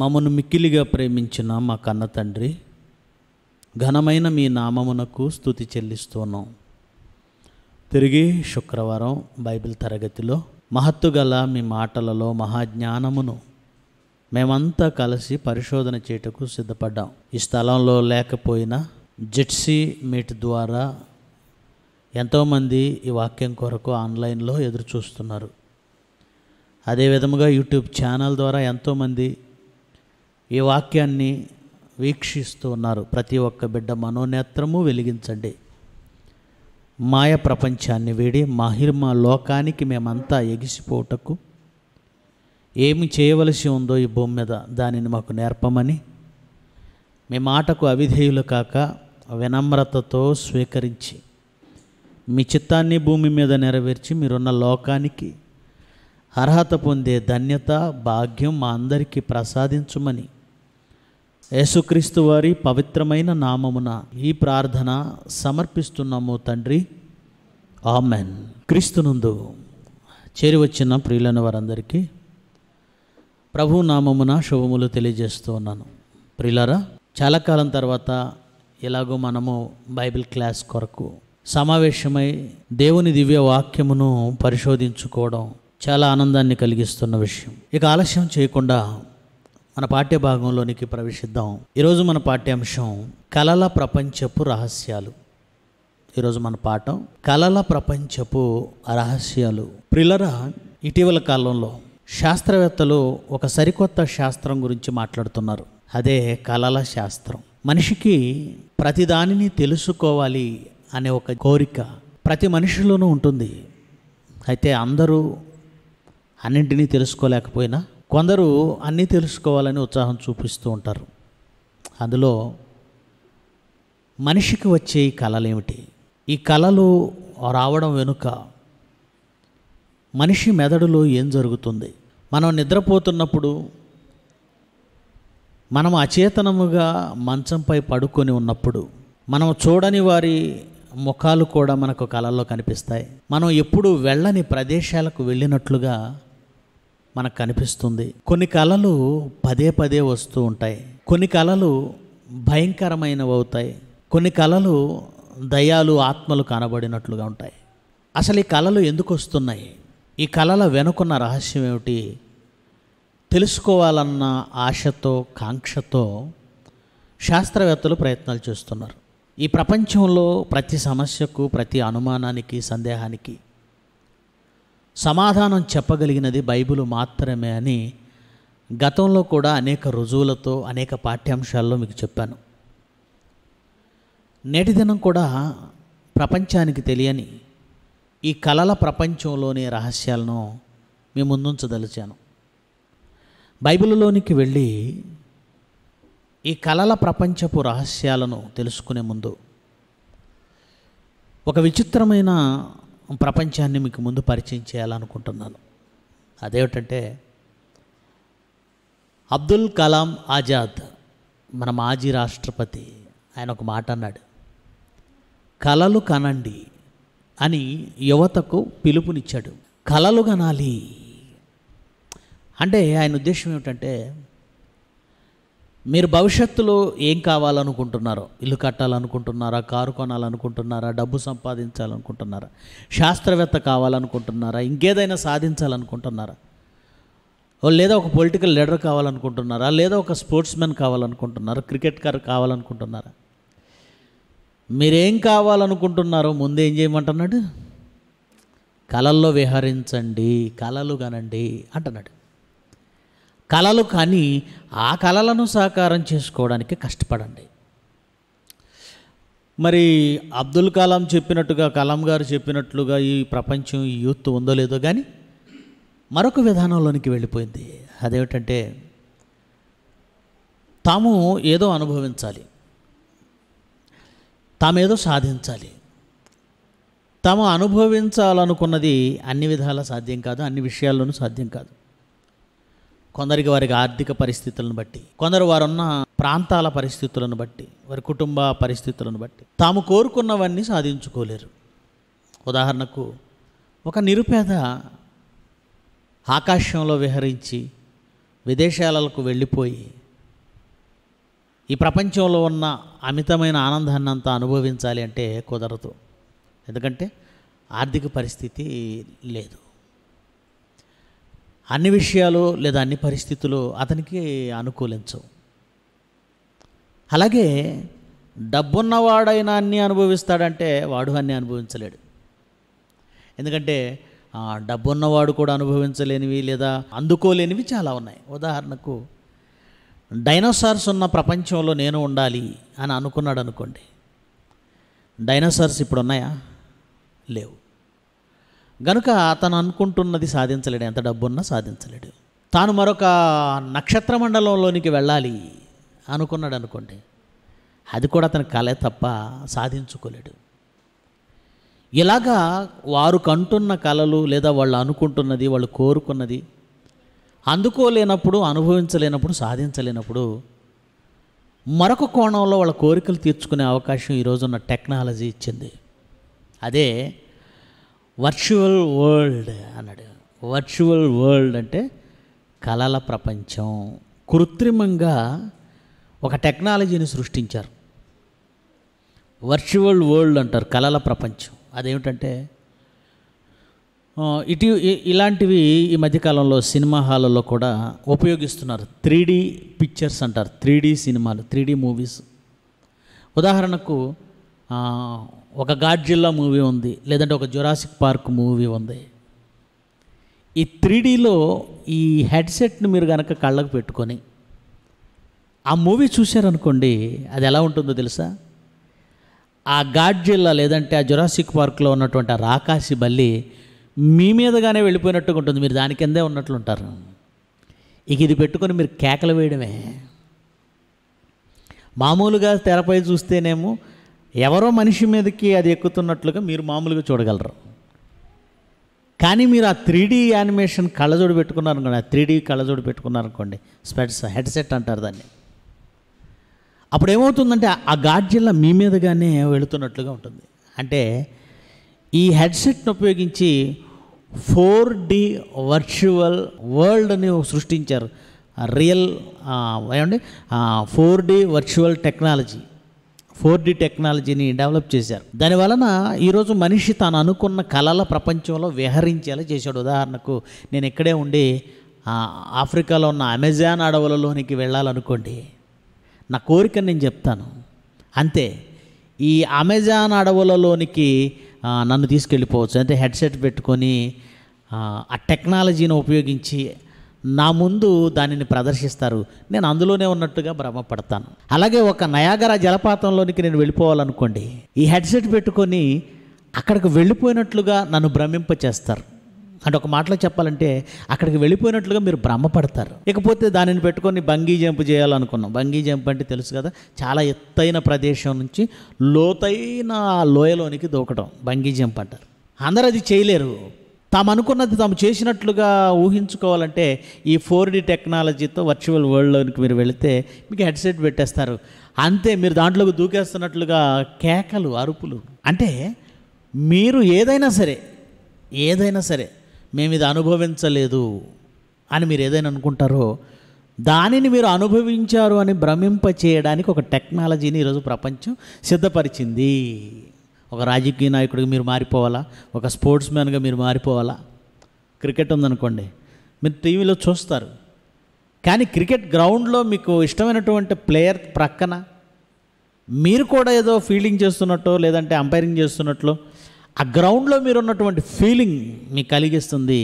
మమ్మను మిక్కిలిగా ప్రేమించిన మా కన్న తండ్రి ఘనమైన మీ నామమునకు స్థుతి చెల్లిస్తున్నాం తిరిగి శుక్రవారం బైబిల్ తరగతిలో మహత్తుగల మీ మాటలలో మహాజ్ఞానమును మేమంతా కలిసి పరిశోధన చేయటకు సిద్ధపడ్డాం ఈ స్థలంలో లేకపోయినా జెట్సీ మీట్ ద్వారా ఎంతోమంది ఈ వాక్యం కొరకు ఆన్లైన్లో ఎదురు చూస్తున్నారు అదే విధముగా యూట్యూబ్ ఛానల్ ద్వారా ఎంతోమంది ఈ వాక్యాన్ని వీక్షిస్తూ ఉన్నారు ప్రతి ఒక్క బిడ్డ మనోనేత్రము వెలిగించండి మాయ ప్రపంచాన్ని వేడి మహిర్మ లోకానికి మేమంతా ఎగిసిపోటకు ఏమి చేయవలసి ఉందో ఈ భూమి మీద దానిని మాకు నేర్పమని మీ మాటకు అవిధేయులు కాక వినమ్రతతో స్వీకరించి మీ చిత్తాన్ని భూమి మీద నెరవేర్చి మీరున్న లోకానికి అర్హత పొందే ధన్యత భాగ్యం మా అందరికీ ప్రసాదించుమని యేసుక్రీస్తు వారి పవిత్రమైన నామమున ఈ ప్రార్థన సమర్పిస్తున్నాము తండ్రి ఆమెన్ క్రీస్తునందు చేరివచ్చిన ప్రియులైన వారందరికీ ప్రభు నామమున శుభములు తెలియజేస్తూ ఉన్నాను ప్రిలరా చాలా కాలం తర్వాత ఎలాగో మనము బైబిల్ క్లాస్ కొరకు సమావేశమై దేవుని దివ్య వాక్యమును పరిశోధించుకోవడం చాలా ఆనందాన్ని కలిగిస్తున్న విషయం ఇక ఆలస్యం చేయకుండా మన పాఠ్యభాగంలోనికి ప్రవేశిద్దాం ఈరోజు మన పాఠ్యాంశం కలల ప్రపంచపు రహస్యాలు ఈరోజు మన పాఠం కలల ప్రపంచపు రహస్యాలు ప్రిలరా ఇటీవల కాలంలో శాస్త్రవేత్తలు ఒక సరికొత్త శాస్త్రం గురించి మాట్లాడుతున్నారు అదే కలల శాస్త్రం మనిషికి ప్రతిదానిని తెలుసుకోవాలి అనే ఒక కోరిక ప్రతి మనిషిలోనూ ఉంటుంది అయితే అందరూ అన్నింటినీ తెలుసుకోలేకపోయినా కొందరు అన్నీ తెలుసుకోవాలని ఉత్సాహం చూపిస్తూ ఉంటారు అందులో మనిషికి వచ్చే ఈ కళలు ఏమిటి ఈ కళలు రావడం వెనుక మనిషి మెదడులో ఏం జరుగుతుంది మనం నిద్రపోతున్నప్పుడు మనం అచేతనముగా మంచంపై పడుకొని ఉన్నప్పుడు మనం చూడని వారి ముఖాలు కూడా మనకు కళల్లో కనిపిస్తాయి మనం ఎప్పుడు వెళ్ళని ప్రదేశాలకు వెళ్ళినట్లుగా మనకు కనిపిస్తుంది కొన్ని కళలు పదే పదే వస్తూ ఉంటాయి కొన్ని కళలు భయంకరమైనవి అవుతాయి కొన్ని కళలు దయాలు ఆత్మలు కనబడినట్లుగా ఉంటాయి అసలు ఈ కళలు ఎందుకు వస్తున్నాయి ఈ కళల వెనుకున్న రహస్యం ఏమిటి తెలుసుకోవాలన్న ఆశతో కాంక్షతో శాస్త్రవేత్తలు ప్రయత్నాలు చేస్తున్నారు ఈ ప్రపంచంలో ప్రతి సమస్యకు ప్రతి అనుమానానికి సందేహానికి సమాధానం చెప్పగలిగినది బైబిల్ మాత్రమే అని గతంలో కూడా అనేక రుజువులతో అనేక పాఠ్యాంశాల్లో మీకు చెప్పాను నేటి దినం కూడా ప్రపంచానికి తెలియని ఈ కళల ప్రపంచంలోని రహస్యాలను మీ ముందుంచదలిచాను బైబిల్లోనికి వెళ్ళి ఈ కళల ప్రపంచపు రహస్యాలను తెలుసుకునే ముందు ఒక విచిత్రమైన ప్రపంచాన్ని మీకు ముందు పరిచయం చేయాలనుకుంటున్నాను అదేమిటంటే అబ్దుల్ కలాం ఆజాద్ మన మాజీ రాష్ట్రపతి ఆయన ఒక మాట అన్నాడు కలలు కనండి అని యువతకు పిలుపునిచ్చాడు కలలు కనాలి అంటే ఆయన ఉద్దేశం ఏమిటంటే మీరు భవిష్యత్తులో ఏం కావాలనుకుంటున్నారో ఇల్లు కట్టాలనుకుంటున్నారా కారు కొనాలనుకుంటున్నారా డబ్బు సంపాదించాలనుకుంటున్నారా శాస్త్రవేత్త కావాలనుకుంటున్నారా ఇంకేదైనా సాధించాలనుకుంటున్నారా లేదా ఒక పొలిటికల్ లీడర్ కావాలనుకుంటున్నారా లేదా ఒక స్పోర్ట్స్ మ్యాన్ కావాలనుకుంటున్నారా క్రికెట్కర్ కావాలనుకుంటున్నారా మీరేం కావాలనుకుంటున్నారో ముందేం చేయమంటున్నాడు కళల్లో విహరించండి కళలు కనండి అంటున్నాడు కళలు కానీ ఆ కళలను సాకారం చేసుకోవడానికి కష్టపడండి మరి అబ్దుల్ కలాం చెప్పినట్టుగా కలాం గారు చెప్పినట్లుగా ఈ ప్రపంచం ఈ యూత్ ఉందో లేదో కానీ మరొక విధానంలోనికి వెళ్ళిపోయింది అదేమిటంటే తాము ఏదో అనుభవించాలి తామేదో సాధించాలి తాము అనుభవించాలనుకున్నది అన్ని విధాల సాధ్యం కాదు అన్ని విషయాల్లోనూ సాధ్యం కాదు కొందరికి వారికి ఆర్థిక పరిస్థితులను బట్టి కొందరు వారున్న ప్రాంతాల పరిస్థితులను బట్టి వారి కుటుంబ పరిస్థితులను బట్టి తాము కోరుకున్నవన్నీ సాధించుకోలేరు ఉదాహరణకు ఒక నిరుపేద ఆకాశంలో విహరించి విదేశాలకు వెళ్ళిపోయి ఈ ప్రపంచంలో ఉన్న అమితమైన ఆనందాన్ని అంతా అనుభవించాలి అంటే కుదరదు ఎందుకంటే ఆర్థిక పరిస్థితి లేదు అన్ని విషయాలు లేదా అన్ని పరిస్థితులు అతనికి అనుకూలించవు అలాగే డబ్బున్నవాడైనా అన్నీ అనుభవిస్తాడంటే వాడు అన్నీ అనుభవించలేడు ఎందుకంటే డబ్బున్నవాడు కూడా అనుభవించలేనివి లేదా అందుకోలేనివి చాలా ఉన్నాయి ఉదాహరణకు డైనోసార్స్ ఉన్న ప్రపంచంలో నేను ఉండాలి అని అనుకున్నాడు అనుకోండి డైనోసార్స్ ఇప్పుడు ఉన్నాయా లేవు గనుక అతను అనుకుంటున్నది సాధించలేడు ఎంత డబ్బున్నా సాధించలేడు తాను మరొక నక్షత్ర మండలంలోనికి వెళ్ళాలి అనుకున్నాడు అనుకోండి అది కూడా అతని కలే తప్ప సాధించుకోలేడు ఇలాగా వారు కంటున్న కళలు లేదా వాళ్ళు అనుకుంటున్నది వాళ్ళు కోరుకున్నది అందుకోలేనప్పుడు అనుభవించలేనప్పుడు సాధించలేనప్పుడు మరొక కోణంలో వాళ్ళ కోరికలు తీర్చుకునే అవకాశం ఈరోజున్న టెక్నాలజీ ఇచ్చింది అదే వర్చువల్ వరల్డ్ అన్నాడు వర్చువల్ వరల్డ్ అంటే కళల ప్రపంచం కృత్రిమంగా ఒక టెక్నాలజీని సృష్టించారు వర్చువల్ వరల్డ్ అంటారు కళల ప్రపంచం అదేమిటంటే ఇటు ఇలాంటివి ఈ మధ్యకాలంలో సినిమా హాల్లో కూడా ఉపయోగిస్తున్నారు త్రీ పిక్చర్స్ అంటారు త్రీ సినిమాలు త్రీ మూవీస్ ఉదాహరణకు ఒక గాడ్జిల్లా మూవీ ఉంది లేదంటే ఒక జురాసిక్ పార్క్ మూవీ ఉంది ఈ త్రీడీలో ఈ హెడ్సెట్ని మీరు కనుక కళ్ళకు పెట్టుకొని ఆ మూవీ చూశారనుకోండి అది ఎలా ఉంటుందో తెలుసా ఆ గాడ్జిల్లా లేదంటే ఆ జురాసిక్ పార్క్లో ఉన్నటువంటి ఆ రాకాసి బల్లి మీ మీదగానే వెళ్ళిపోయినట్టుగా ఉంటుంది మీరు దాని కిందే ఉన్నట్లు ఉంటారు ఇక ఇది పెట్టుకొని మీరు కేకలు వేయడమే మామూలుగా తెరపై చూస్తేనేమో ఎవరో మనిషి మీదకి అది ఎక్కుతున్నట్లుగా మీరు మామూలుగా చూడగలరు కానీ మీరు ఆ త్రీ డీ యానిమేషన్ కళ్ళజోడు పెట్టుకున్నారనుకోండి ఆ త్రీ డీ కళ్ళజోడు పెట్టుకున్నారనుకోండి స్పెట్స్ హెడ్సెట్ అంటారు దాన్ని అప్పుడు ఏమవుతుందంటే ఆ గాడ్జిల్లా మీ మీదగానే వెళుతున్నట్లుగా ఉంటుంది అంటే ఈ హెడ్సెట్ను ఉపయోగించి ఫోర్ డి వర్చువల్ వరల్డ్ని సృష్టించారు రియల్ ఏమండి four D virtual technology four D టెక్నాలజీని డెవలప్ చేశారు దాని వలన ఈరోజు మనిషి తాను అనుకున్న కళల ప్రపంచంలో విహరించేలా చేశాడు ఉదాహరణకు నేను ఇక్కడే ఉండి ఆఫ్రికాలో ఉన్న అమెజాన్ అడవులలోనికి వెళ్ళాలనుకోండి నా కోరిక నేను చెప్తాను అంతే ఈ అమెజాన్ అడవులలోనికి నన్ను తీసుకెళ్ళిపోవచ్చు అంటే హెడ్సెట్ పెట్టుకొని ఆ టెక్నాలజీని ఉపయోగించి నా ముందు దానిని ప్రదర్శిస్తారు నేను అందులోనే ఉన్నట్టుగా భ్రమపడతాను అలాగే ఒక నయాగర జలపాతంలోనికి నేను వెళ్ళిపోవాలనుకోండి ఈ హెడ్సెట్ పెట్టుకొని అక్కడికి వెళ్ళిపోయినట్లుగా నన్ను భ్రమింప చేస్తారు అంటే ఒక మాటలో చెప్పాలంటే అక్కడికి వెళ్ళిపోయినట్లుగా మీరు భ్రమపడతారు ఇకపోతే దానిని పెట్టుకొని బంగీ జంప్ చేయాలనుకున్నాం బంగీ జంప్ అంటే తెలుసు కదా చాలా ఎత్తైన ప్రదేశం నుంచి లోతైన లోయలోనికి దూకడం బంగీ జంప్ అంటారు అందరూ అది చేయలేరు తాము అనుకున్నది తాము చేసినట్లుగా ఊహించుకోవాలంటే ఈ ఫోర్ డి టెక్నాలజీతో వర్చువల్ వరల్డ్లోనికి మీరు వెళితే మీకు హెడ్సెట్ పెట్టేస్తారు అంతే మీరు దాంట్లోకి దూకేస్తున్నట్లుగా కేకలు అరుపులు అంటే మీరు ఏదైనా సరే ఏదైనా సరే మేము ఇది అనుభవించలేదు అని మీరు ఏదైనా అనుకుంటారో దానిని మీరు అనుభవించారు అని భ్రమింప చేయడానికి ఒక టెక్నాలజీని ఈరోజు ప్రపంచం సిద్ధపరిచింది ఒక రాజకీయ నాయకుడిగా మీరు మారిపోవాలా ఒక స్పోర్ట్స్ మ్యాన్గా మీరు మారిపోవాలా క్రికెట్ ఉందనుకోండి మీరు టీవీలో చూస్తారు కానీ క్రికెట్ గ్రౌండ్లో మీకు ఇష్టమైనటువంటి ప్లేయర్ ప్రక్కన మీరు కూడా ఏదో ఫీల్డింగ్ చేస్తున్నట్టు లేదంటే అంపైరింగ్ చేస్తున్నట్లు ఆ గ్రౌండ్లో మీరు ఉన్నటువంటి ఫీలింగ్ మీకు కలిగిస్తుంది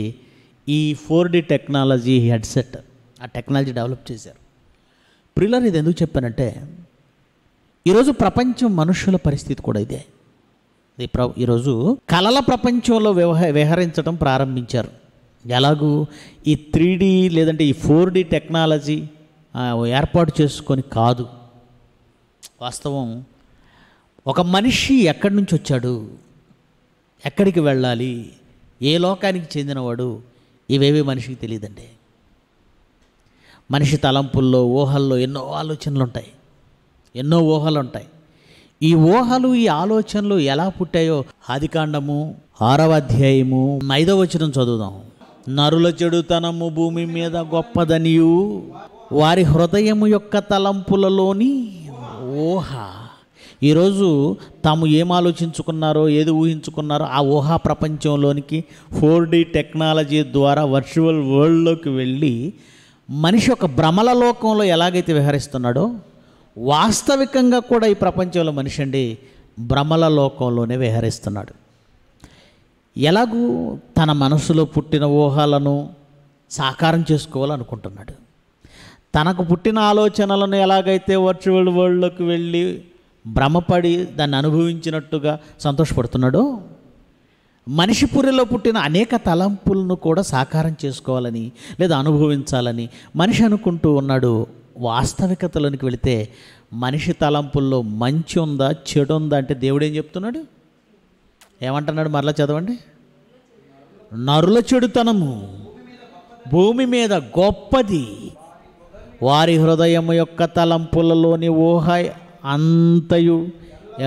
ఈ ఫోర్ డి టెక్నాలజీ హెడ్సెట్ ఆ టెక్నాలజీ డెవలప్ చేశారు ప్రిలర్ ఇది ఎందుకు చెప్పానంటే ఈరోజు ప్రపంచం మనుషుల పరిస్థితి కూడా ఇదే ఈ ప్ర ఈరోజు కళల ప్రపంచంలో వ్యవహ వ్యవహరించడం ప్రారంభించారు ఎలాగూ ఈ త్రీ లేదంటే ఈ ఫోర్ టెక్నాలజీ ఏర్పాటు చేసుకొని కాదు వాస్తవం ఒక మనిషి ఎక్కడి నుంచి వచ్చాడు ఎక్కడికి వెళ్ళాలి ఏ లోకానికి చెందినవాడు ఇవేవి మనిషికి తెలియదండి మనిషి తలంపుల్లో ఊహల్లో ఎన్నో ఆలోచనలు ఉంటాయి ఎన్నో ఊహలు ఉంటాయి ఈ ఊహలు ఈ ఆలోచనలు ఎలా పుట్టాయో ఆదికాండము ఆరవ అధ్యాయము ఐదవ వచనం చదువుదాం నరుల చెడుతనము భూమి మీద గొప్పదనియు వారి హృదయము యొక్క తలంపులలోని ఊహ ఈరోజు తాము ఏం ఆలోచించుకున్నారో ఏది ఊహించుకున్నారో ఆ ఊహా ప్రపంచంలోనికి ఫోర్ డి టెక్నాలజీ ద్వారా వర్చువల్ వరల్డ్లోకి వెళ్ళి మనిషి ఒక భ్రమల లోకంలో ఎలాగైతే విహరిస్తున్నాడో వాస్తవికంగా కూడా ఈ ప్రపంచంలో మనిషి అండి భ్రమల లోకంలోనే విహరిస్తున్నాడు ఎలాగూ తన మనసులో పుట్టిన ఊహలను సాకారం చేసుకోవాలనుకుంటున్నాడు తనకు పుట్టిన ఆలోచనలను ఎలాగైతే వర్చువల్ వరల్డ్లోకి వెళ్ళి భ్రమపడి దాన్ని అనుభవించినట్టుగా సంతోషపడుతున్నాడో మనిషి పురిలో పుట్టిన అనేక తలంపులను కూడా సాకారం చేసుకోవాలని లేదా అనుభవించాలని మనిషి అనుకుంటూ ఉన్నాడు వాస్తవికతలోనికి వెళితే మనిషి తలంపుల్లో మంచి ఉందా చెడు ఉందా అంటే దేవుడు ఏం చెప్తున్నాడు ఏమంటున్నాడు మరలా చదవండి నరుల చెడుతనము భూమి మీద గొప్పది వారి హృదయం యొక్క తలంపులలోని ఊహ అంతయు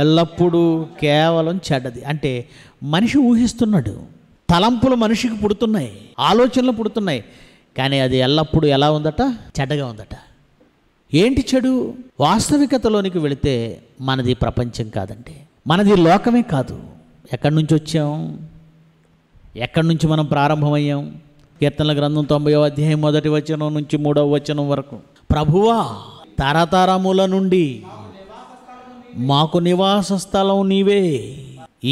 ఎల్లప్పుడూ కేవలం చెడ్డది అంటే మనిషి ఊహిస్తున్నాడు తలంపులు మనిషికి పుడుతున్నాయి ఆలోచనలు పుడుతున్నాయి కానీ అది ఎల్లప్పుడూ ఎలా ఉందట చెడ్డగా ఉందట ఏంటి చెడు వాస్తవికతలోనికి వెళితే మనది ప్రపంచం కాదండి మనది లోకమే కాదు ఎక్కడి నుంచి వచ్చాం ఎక్కడి నుంచి మనం ప్రారంభమయ్యాం కీర్తనల గ్రంథం తొంభై అధ్యాయం మొదటి వచనం నుంచి మూడవ వచనం వరకు ప్రభువా తరతరముల నుండి మాకు నివాస స్థలం నీవే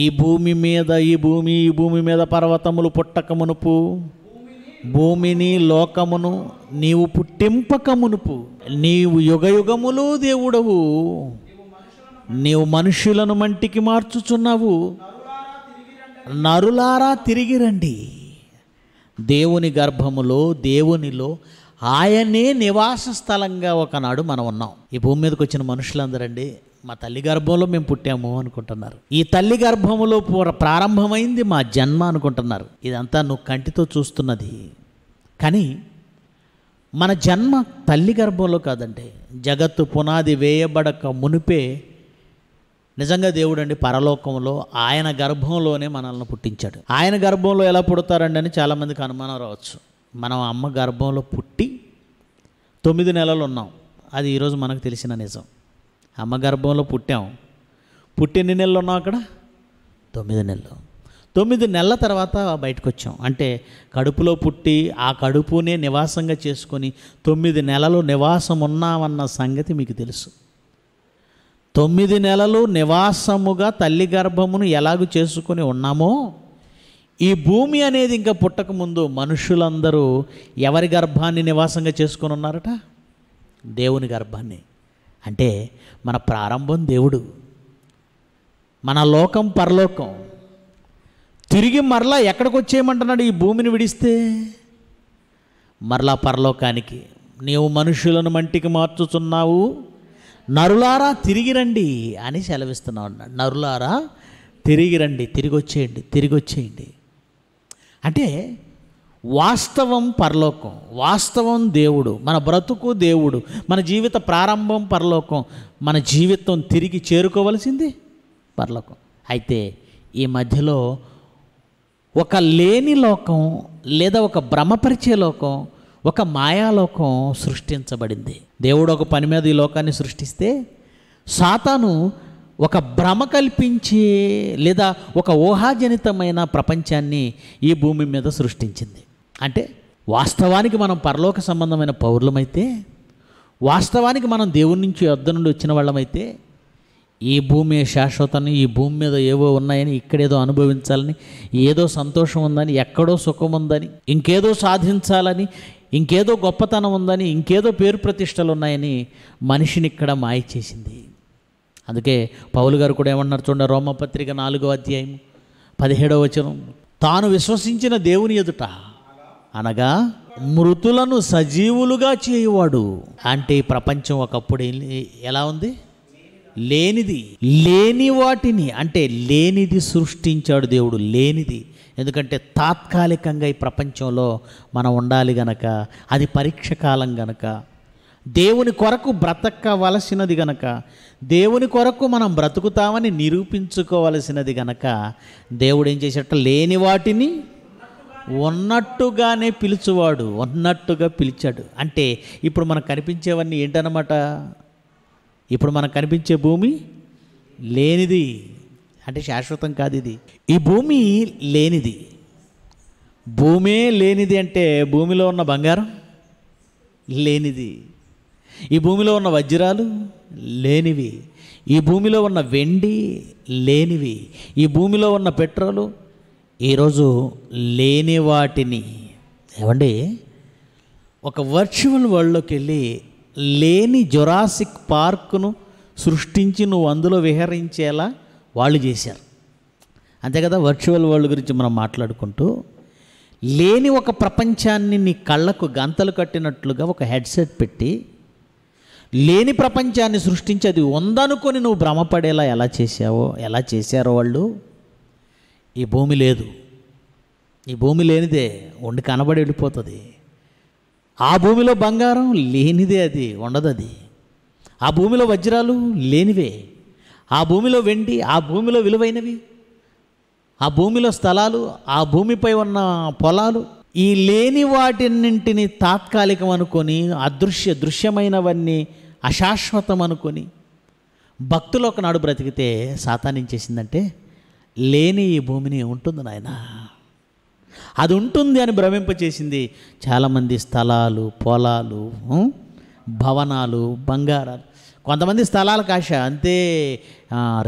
ఈ భూమి మీద ఈ భూమి ఈ భూమి మీద పర్వతములు పుట్టకమునుపు భూమిని లోకమును నీవు పుట్టింపకమునుపు నీవు యుగయుగములు దేవుడవు నీవు మనుషులను మంటికి మార్చుచున్నావు నరులారా తిరిగి రండి దేవుని గర్భములో దేవునిలో ఆయనే నివాస స్థలంగా ఒకనాడు మనం ఉన్నాం ఈ భూమి మీదకి వచ్చిన మనుషులందరండి మా తల్లి గర్భంలో మేము పుట్టాము అనుకుంటున్నారు ఈ తల్లి గర్భంలో ప్రారంభమైంది మా జన్మ అనుకుంటున్నారు ఇదంతా నువ్వు కంటితో చూస్తున్నది కానీ మన జన్మ తల్లి గర్భంలో కాదంటే జగత్తు పునాది వేయబడక మునిపే నిజంగా దేవుడు అండి పరలోకంలో ఆయన గర్భంలోనే మనల్ని పుట్టించాడు ఆయన గర్భంలో ఎలా పుడతారండి అని చాలామందికి అనుమానం రావచ్చు మనం అమ్మ గర్భంలో పుట్టి తొమ్మిది నెలలు ఉన్నాం అది ఈరోజు మనకు తెలిసిన నిజం అమ్మ గర్భంలో పుట్టాం పుట్టి ఎన్ని నెలలు ఉన్నాం అక్కడ తొమ్మిది నెలలు తొమ్మిది నెలల తర్వాత బయటకు వచ్చాం అంటే కడుపులో పుట్టి ఆ కడుపునే నివాసంగా చేసుకొని తొమ్మిది నెలలు నివాసం ఉన్నామన్న సంగతి మీకు తెలుసు తొమ్మిది నెలలు నివాసముగా తల్లి గర్భమును ఎలాగూ చేసుకొని ఉన్నామో ఈ భూమి అనేది ఇంకా పుట్టకముందు మనుషులందరూ ఎవరి గర్భాన్ని నివాసంగా చేసుకొని ఉన్నారట దేవుని గర్భాన్ని అంటే మన ప్రారంభం దేవుడు మన లోకం పరలోకం తిరిగి మరలా ఎక్కడికి వచ్చేయమంటున్నాడు ఈ భూమిని విడిస్తే మరలా పరలోకానికి నీవు మనుషులను మంటికి మార్చుతున్నావు నరులారా తిరిగి రండి అని సెలవిస్తున్నావు నరులారా తిరిగి రండి తిరిగి వచ్చేయండి తిరిగి వచ్చేయండి అంటే వాస్తవం పరలోకం వాస్తవం దేవుడు మన బ్రతుకు దేవుడు మన జీవిత ప్రారంభం పరలోకం మన జీవితం తిరిగి చేరుకోవలసింది పరలోకం అయితే ఈ మధ్యలో ఒక లేని లోకం లేదా ఒక భ్రమపరిచే లోకం ఒక మాయాలోకం సృష్టించబడింది దేవుడు ఒక పని మీద ఈ లోకాన్ని సృష్టిస్తే సాతాను ఒక భ్రమ కల్పించే లేదా ఒక ఊహాజనితమైన ప్రపంచాన్ని ఈ భూమి మీద సృష్టించింది అంటే వాస్తవానికి మనం పరలోక సంబంధమైన పౌరులమైతే వాస్తవానికి మనం దేవుని నుంచి వద్ద నుండి వచ్చిన వాళ్ళమైతే ఈ భూమి శాశ్వతాన్ని ఈ భూమి మీద ఏవో ఉన్నాయని ఇక్కడేదో అనుభవించాలని ఏదో సంతోషం ఉందని ఎక్కడో సుఖం ఉందని ఇంకేదో సాధించాలని ఇంకేదో గొప్పతనం ఉందని ఇంకేదో పేరు ప్రతిష్టలు ఉన్నాయని మనిషిని ఇక్కడ మాయ చేసింది అందుకే పౌలు గారు కూడా ఏమన్నారు చూడండి రోమపత్రిక నాలుగో అధ్యాయం పదిహేడవ వచనం తాను విశ్వసించిన దేవుని ఎదుట అనగా మృతులను సజీవులుగా చేయవాడు అంటే ఈ ప్రపంచం ఒకప్పుడు ఎలా ఉంది లేనిది లేని వాటిని అంటే లేనిది సృష్టించాడు దేవుడు లేనిది ఎందుకంటే తాత్కాలికంగా ఈ ప్రపంచంలో మనం ఉండాలి గనక అది పరీక్ష కాలం గనక దేవుని కొరకు బ్రతకవలసినది గనక దేవుని కొరకు మనం బ్రతుకుతామని నిరూపించుకోవలసినది గనక దేవుడు ఏం చేసేట లేని వాటిని ఉన్నట్టుగానే పిలుచువాడు ఉన్నట్టుగా పిలిచాడు అంటే ఇప్పుడు మనకు కనిపించేవన్నీ ఏంటన్నమాట ఇప్పుడు మనకు కనిపించే భూమి లేనిది అంటే శాశ్వతం కాదు ఇది ఈ భూమి లేనిది భూమే లేనిది అంటే భూమిలో ఉన్న బంగారం లేనిది ఈ భూమిలో ఉన్న వజ్రాలు లేనివి ఈ భూమిలో ఉన్న వెండి లేనివి ఈ భూమిలో ఉన్న పెట్రోలు ఈరోజు లేని వాటిని ఏమండి ఒక వర్చువల్ వరల్డ్లోకి వెళ్ళి లేని జొరాసిక్ పార్క్ను సృష్టించి నువ్వు అందులో విహరించేలా వాళ్ళు చేశారు అంతే కదా వర్చువల్ వరల్డ్ గురించి మనం మాట్లాడుకుంటూ లేని ఒక ప్రపంచాన్ని నీ కళ్ళకు గంతలు కట్టినట్లుగా ఒక హెడ్సెట్ పెట్టి లేని ప్రపంచాన్ని సృష్టించి అది ఉందనుకొని నువ్వు భ్రమపడేలా ఎలా చేసావో ఎలా చేశారో వాళ్ళు ఈ భూమి లేదు ఈ భూమి లేనిదే వండి కనబడి వెళ్ళిపోతుంది ఆ భూమిలో బంగారం లేనిదే అది ఉండదు అది ఆ భూమిలో వజ్రాలు లేనివే ఆ భూమిలో వెండి ఆ భూమిలో విలువైనవి ఆ భూమిలో స్థలాలు ఆ భూమిపై ఉన్న పొలాలు ఈ లేని వాటిన్నింటిని తాత్కాలికం అనుకొని అదృశ్య దృశ్యమైనవన్నీ అశాశ్వతం అనుకొని భక్తులు ఒకనాడు బ్రతికితే సాతానించేసిందంటే లేని ఈ భూమిని ఉంటుంది నాయన అది ఉంటుంది అని భ్రమింపచేసింది చాలామంది స్థలాలు పొలాలు భవనాలు బంగారాలు కొంతమంది స్థలాలు కాశ అంతే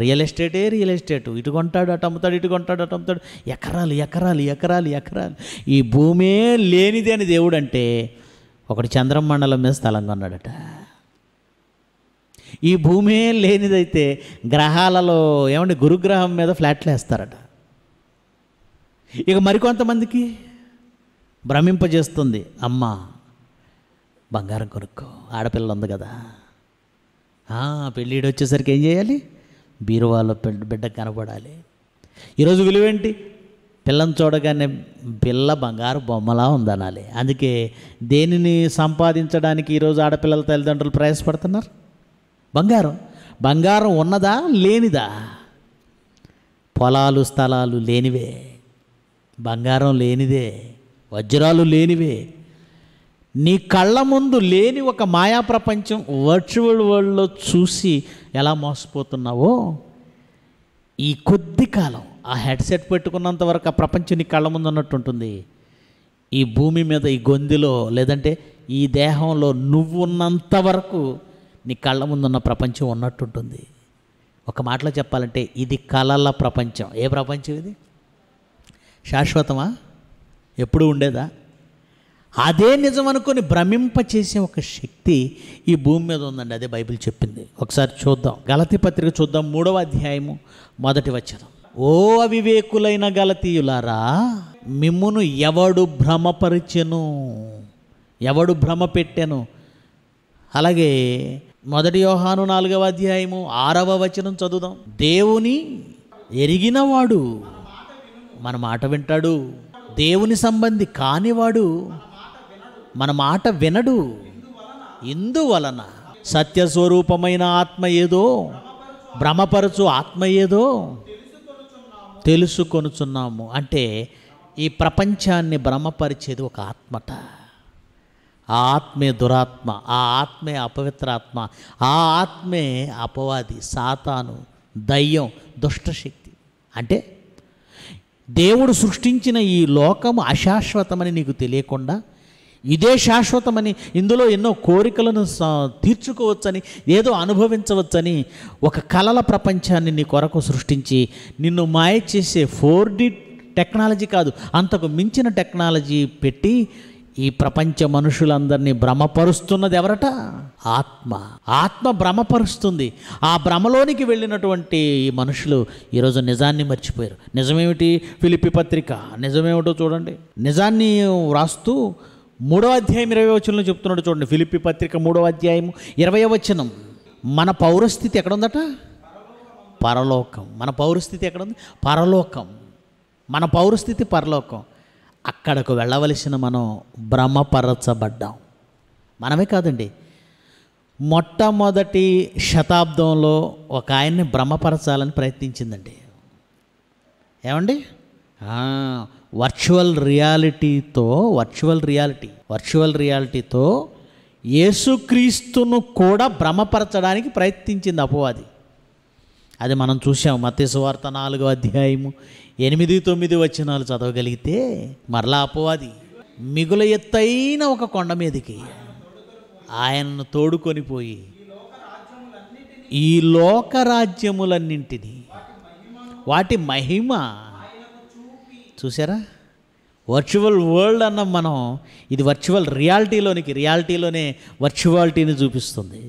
రియల్ ఎస్టేటే రియల్ ఎస్టేట్ ఇటు కొంటాడు అటు అమ్ముతాడు ఇటు కొంటాడు అటు అమ్ముతాడు ఎకరాలు ఎకరాలు ఎకరాలు ఎకరాలు ఈ భూమే లేనిదే అని దేవుడు అంటే ఒకడు చంద్రమండలం మీద స్థలం కొన్నాడట ఈ భూమే లేనిదైతే గ్రహాలలో ఏమంటే గురుగ్రహం మీద ఫ్లాట్లు వేస్తారట ఇక మరికొంతమందికి భ్రమింపజేస్తుంది అమ్మ బంగారం కొనుక్కో ఆడపిల్ల ఉంది కదా పెళ్ళిడు వచ్చేసరికి ఏం చేయాలి బీరువాలో బిడ్డ కనపడాలి ఈరోజు విలువేంటి పిల్లని చూడగానే పిల్ల బంగారు బొమ్మలా ఉందనాలి అందుకే దేనిని సంపాదించడానికి ఈరోజు ఆడపిల్లల తల్లిదండ్రులు ప్రయాసపడుతున్నారు బంగారం బంగారం ఉన్నదా లేనిదా పొలాలు స్థలాలు లేనివే బంగారం లేనిదే వజ్రాలు లేనివే నీ కళ్ళ ముందు లేని ఒక మాయా ప్రపంచం వర్చువల్ వరల్డ్లో చూసి ఎలా మోసపోతున్నావో ఈ కొద్ది కాలం ఆ హెడ్సెట్ పెట్టుకున్నంత వరకు ఆ ప్రపంచం నీ కళ్ళ ముందు ఉన్నట్టు ఉంటుంది ఈ భూమి మీద ఈ గొంతులో లేదంటే ఈ దేహంలో నువ్వు ఉన్నంత వరకు నీ కళ్ళ ముందున్న ప్రపంచం ఉన్నట్టుంటుంది ఒక మాటలో చెప్పాలంటే ఇది కళల ప్రపంచం ఏ ప్రపంచం ఇది శాశ్వతమా ఎప్పుడు ఉండేదా అదే నిజం అనుకొని భ్రమింపచేసే ఒక శక్తి ఈ భూమి మీద ఉందండి అదే బైబిల్ చెప్పింది ఒకసారి చూద్దాం గలతి పత్రిక చూద్దాం మూడవ అధ్యాయము మొదటి వచ్చిన ఓ అవివేకులైన గలతీయులారా మిమ్మును ఎవడు భ్రమపరిచెను ఎవడు భ్రమ పెట్టెను అలాగే మొదటి యోహాను నాలుగవ అధ్యాయము ఆరవ వచనం చదువుదాం దేవుని ఎరిగినవాడు మన మాట వింటాడు దేవుని సంబంధి కానివాడు మన మాట వినడు ఇందువలన స్వరూపమైన ఆత్మ ఏదో భ్రమపరచు ఆత్మ ఏదో తెలుసుకొనుచున్నాము అంటే ఈ ప్రపంచాన్ని భ్రమపరిచేది ఒక ఆత్మట ఆ ఆత్మే దురాత్మ ఆ ఆత్మే అపవిత్రాత్మ ఆ ఆత్మే అపవాది సాతాను దయ్యం దుష్టశక్తి అంటే దేవుడు సృష్టించిన ఈ లోకము అశాశ్వతమని నీకు తెలియకుండా ఇదే శాశ్వతమని ఇందులో ఎన్నో కోరికలను తీర్చుకోవచ్చని ఏదో అనుభవించవచ్చని ఒక కలల ప్రపంచాన్ని నీ కొరకు సృష్టించి నిన్ను మాయ చేసే ఫోర్ టెక్నాలజీ కాదు అంతకు మించిన టెక్నాలజీ పెట్టి ఈ ప్రపంచ మనుషులందరినీ భ్రమపరుస్తున్నది ఎవరట ఆత్మ ఆత్మ భ్రమపరుస్తుంది ఆ భ్రమలోనికి వెళ్ళినటువంటి ఈ మనుషులు ఈరోజు నిజాన్ని మర్చిపోయారు నిజమేమిటి ఫిలిపి పత్రిక నిజమేమిటో చూడండి నిజాన్ని వ్రాస్తూ మూడవ అధ్యాయం ఇరవై వచనంలో చెప్తున్నాడు చూడండి ఫిలిపి పత్రిక మూడవ అధ్యాయం ఇరవై వచనం మన పౌరస్థితి ఎక్కడుందట పరలోకం మన పౌరస్థితి ఎక్కడుంది పరలోకం మన పౌరస్థితి పరలోకం అక్కడకు వెళ్ళవలసిన మనం భ్రమపరచబడ్డాం మనమే కాదండి మొట్టమొదటి శతాబ్దంలో ఒక ఆయన్ని భ్రమపరచాలని ప్రయత్నించిందండి ఏమండి వర్చువల్ రియాలిటీతో వర్చువల్ రియాలిటీ వర్చువల్ రియాలిటీతో యేసుక్రీస్తును కూడా భ్రమపరచడానికి ప్రయత్నించింది అపోవాది అది మనం చూసాం మత్స్యవార్త నాలుగో అధ్యాయము ఎనిమిది తొమ్మిది వచనాలు చదవగలిగితే మరలా అపవాది మిగుల ఎత్తైన ఒక కొండ మీదకి ఆయనను తోడుకొని పోయి ఈ లోక వాటి మహిమ చూసారా వర్చువల్ వరల్డ్ అన్న మనం ఇది వర్చువల్ రియాలిటీలోనికి రియాలిటీలోనే వర్చువాలిటీని చూపిస్తుంది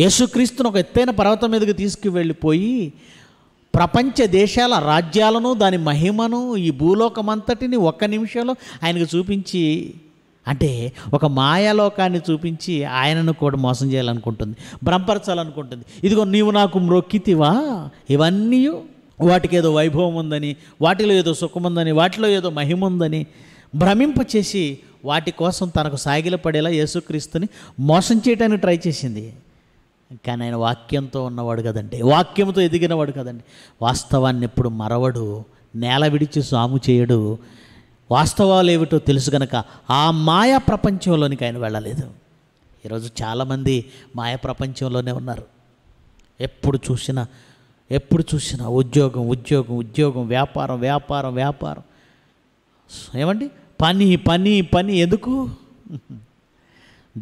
యేసుక్రీస్తును ఒక ఎత్తైన పర్వతం మీదకి తీసుకువెళ్ళిపోయి ప్రపంచ దేశాల రాజ్యాలను దాని మహిమను ఈ భూలోకమంతటిని ఒక్క నిమిషంలో ఆయనకు చూపించి అంటే ఒక మాయాలోకాన్ని చూపించి ఆయనను కూడా మోసం చేయాలనుకుంటుంది భ్రంపరచాలనుకుంటుంది ఇదిగో నీవు నాకు మ్రొక్కితివా ఇవన్నీ వాటికి ఏదో వైభవం ఉందని వాటిలో ఏదో సుఖం ఉందని వాటిలో ఏదో మహిమ ఉందని భ్రమింపచేసి వాటి కోసం తనకు సాగిలపడేలా యేసుక్రీస్తుని మోసం చేయడానికి ట్రై చేసింది కానీ ఆయన వాక్యంతో ఉన్నవాడు కదండి వాక్యంతో ఎదిగినవాడు కదండి వాస్తవాన్ని ఎప్పుడు మరవడు నేల విడిచి సాము చేయడు వాస్తవాలు ఏమిటో తెలుసు గనక ఆ మాయా ప్రపంచంలోనికి ఆయన వెళ్ళలేదు ఈరోజు చాలామంది మాయా ప్రపంచంలోనే ఉన్నారు ఎప్పుడు చూసినా ఎప్పుడు చూసినా ఉద్యోగం ఉద్యోగం ఉద్యోగం వ్యాపారం వ్యాపారం వ్యాపారం ఏమండి పని పని పని ఎందుకు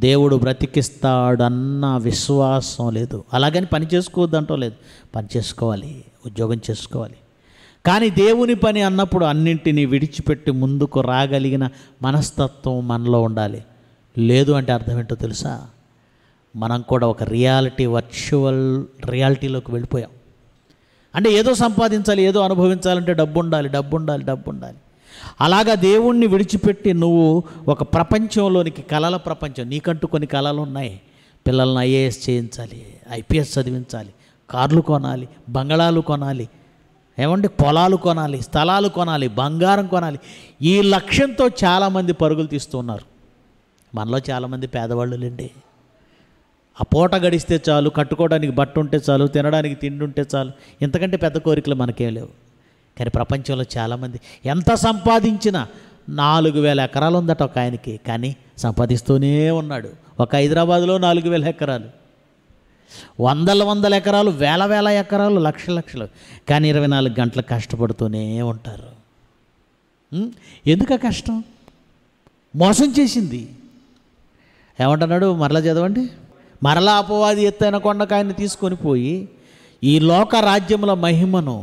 దేవుడు బ్రతికిస్తాడన్న విశ్వాసం లేదు అలాగని పని చేసుకోవద్దంటో లేదు పని చేసుకోవాలి ఉద్యోగం చేసుకోవాలి కానీ దేవుని పని అన్నప్పుడు అన్నింటినీ విడిచిపెట్టి ముందుకు రాగలిగిన మనస్తత్వం మనలో ఉండాలి లేదు అంటే అర్థం ఏంటో తెలుసా మనం కూడా ఒక రియాలిటీ వర్చువల్ రియాలిటీలోకి వెళ్ళిపోయాం అంటే ఏదో సంపాదించాలి ఏదో అనుభవించాలంటే డబ్బు ఉండాలి డబ్బు ఉండాలి డబ్బు ఉండాలి అలాగా దేవుణ్ణి విడిచిపెట్టి నువ్వు ఒక ప్రపంచంలోనికి కళల ప్రపంచం నీకంటూ కొన్ని కళలు ఉన్నాయి పిల్లల్ని ఐఏఎస్ చేయించాలి ఐపీఎస్ చదివించాలి కార్లు కొనాలి బంగళాలు కొనాలి ఏమండి పొలాలు కొనాలి స్థలాలు కొనాలి బంగారం కొనాలి ఈ లక్ష్యంతో చాలామంది పరుగులు తీస్తున్నారు మనలో చాలామంది లేండి ఆ పూట గడిస్తే చాలు కట్టుకోవడానికి బట్ట ఉంటే చాలు తినడానికి తిండి ఉంటే చాలు ఇంతకంటే పెద్ద కోరికలు మనకేం లేవు కానీ ప్రపంచంలో చాలామంది ఎంత సంపాదించినా నాలుగు వేల ఎకరాలు ఉందట ఒక ఆయనకి కానీ సంపాదిస్తూనే ఉన్నాడు ఒక హైదరాబాద్లో నాలుగు వేల ఎకరాలు వందల వందల ఎకరాలు వేల వేల ఎకరాలు లక్ష లక్షలు కానీ ఇరవై నాలుగు గంటలు కష్టపడుతూనే ఉంటారు ఎందుకు కష్టం మోసం చేసింది ఏమంటున్నాడు మరలా చదవండి మరలా అపవాది ఎత్తైన కొండకాయని ఆయన తీసుకొని పోయి ఈ లోక రాజ్యముల మహిమను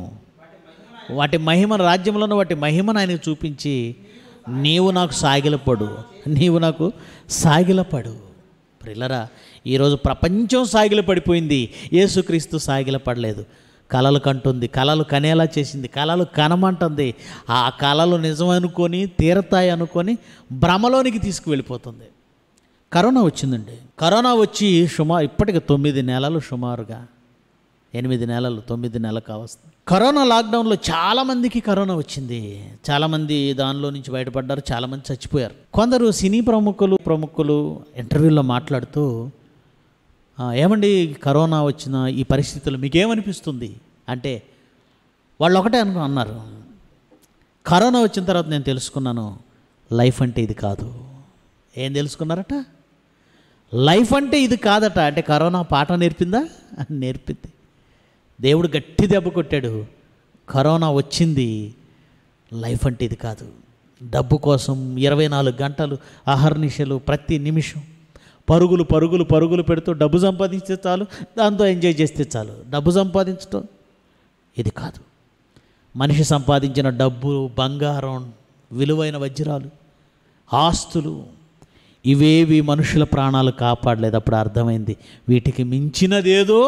వాటి మహిమ రాజ్యంలోని వాటి మహిమను ఆయనకు చూపించి నీవు నాకు సాగిలపడు నీవు నాకు సాగిలపడు ప్రిల్లరా ఈరోజు ప్రపంచం సాగిల పడిపోయింది ఏసుక్రీస్తు సాగిల పడలేదు కళలు కంటుంది కళలు కనేలా చేసింది కళలు కనమంటుంది ఆ కళలు నిజమనుకొని తీరతాయి అనుకొని భ్రమలోనికి తీసుకువెళ్ళిపోతుంది కరోనా వచ్చిందండి కరోనా వచ్చి సుమారు ఇప్పటికి తొమ్మిది నెలలు సుమారుగా ఎనిమిది నెలలు తొమ్మిది నెలలు కావస్తుంది కరోనా లాక్డౌన్లో చాలామందికి కరోనా వచ్చింది చాలామంది దానిలో నుంచి బయటపడ్డారు చాలామంది చచ్చిపోయారు కొందరు సినీ ప్రముఖులు ప్రముఖులు ఇంటర్వ్యూలో మాట్లాడుతూ ఏమండి కరోనా వచ్చిన ఈ పరిస్థితులు మీకేమనిపిస్తుంది అంటే వాళ్ళు ఒకటే అనుకు అన్నారు కరోనా వచ్చిన తర్వాత నేను తెలుసుకున్నాను లైఫ్ అంటే ఇది కాదు ఏం తెలుసుకున్నారట లైఫ్ అంటే ఇది కాదట అంటే కరోనా పాట నేర్పిందా నేర్పింది దేవుడు గట్టి దెబ్బ కొట్టాడు కరోనా వచ్చింది లైఫ్ అంటే ఇది కాదు డబ్బు కోసం ఇరవై నాలుగు గంటలు అహర్నిశలు ప్రతి నిమిషం పరుగులు పరుగులు పరుగులు పెడుతూ డబ్బు సంపాదించే చాలు దాంతో ఎంజాయ్ చేస్తే చాలు డబ్బు సంపాదించడం ఇది కాదు మనిషి సంపాదించిన డబ్బు బంగారం విలువైన వజ్రాలు ఆస్తులు ఇవేవి మనుషుల ప్రాణాలు కాపాడలేదు అప్పుడు అర్థమైంది వీటికి మించినదేదో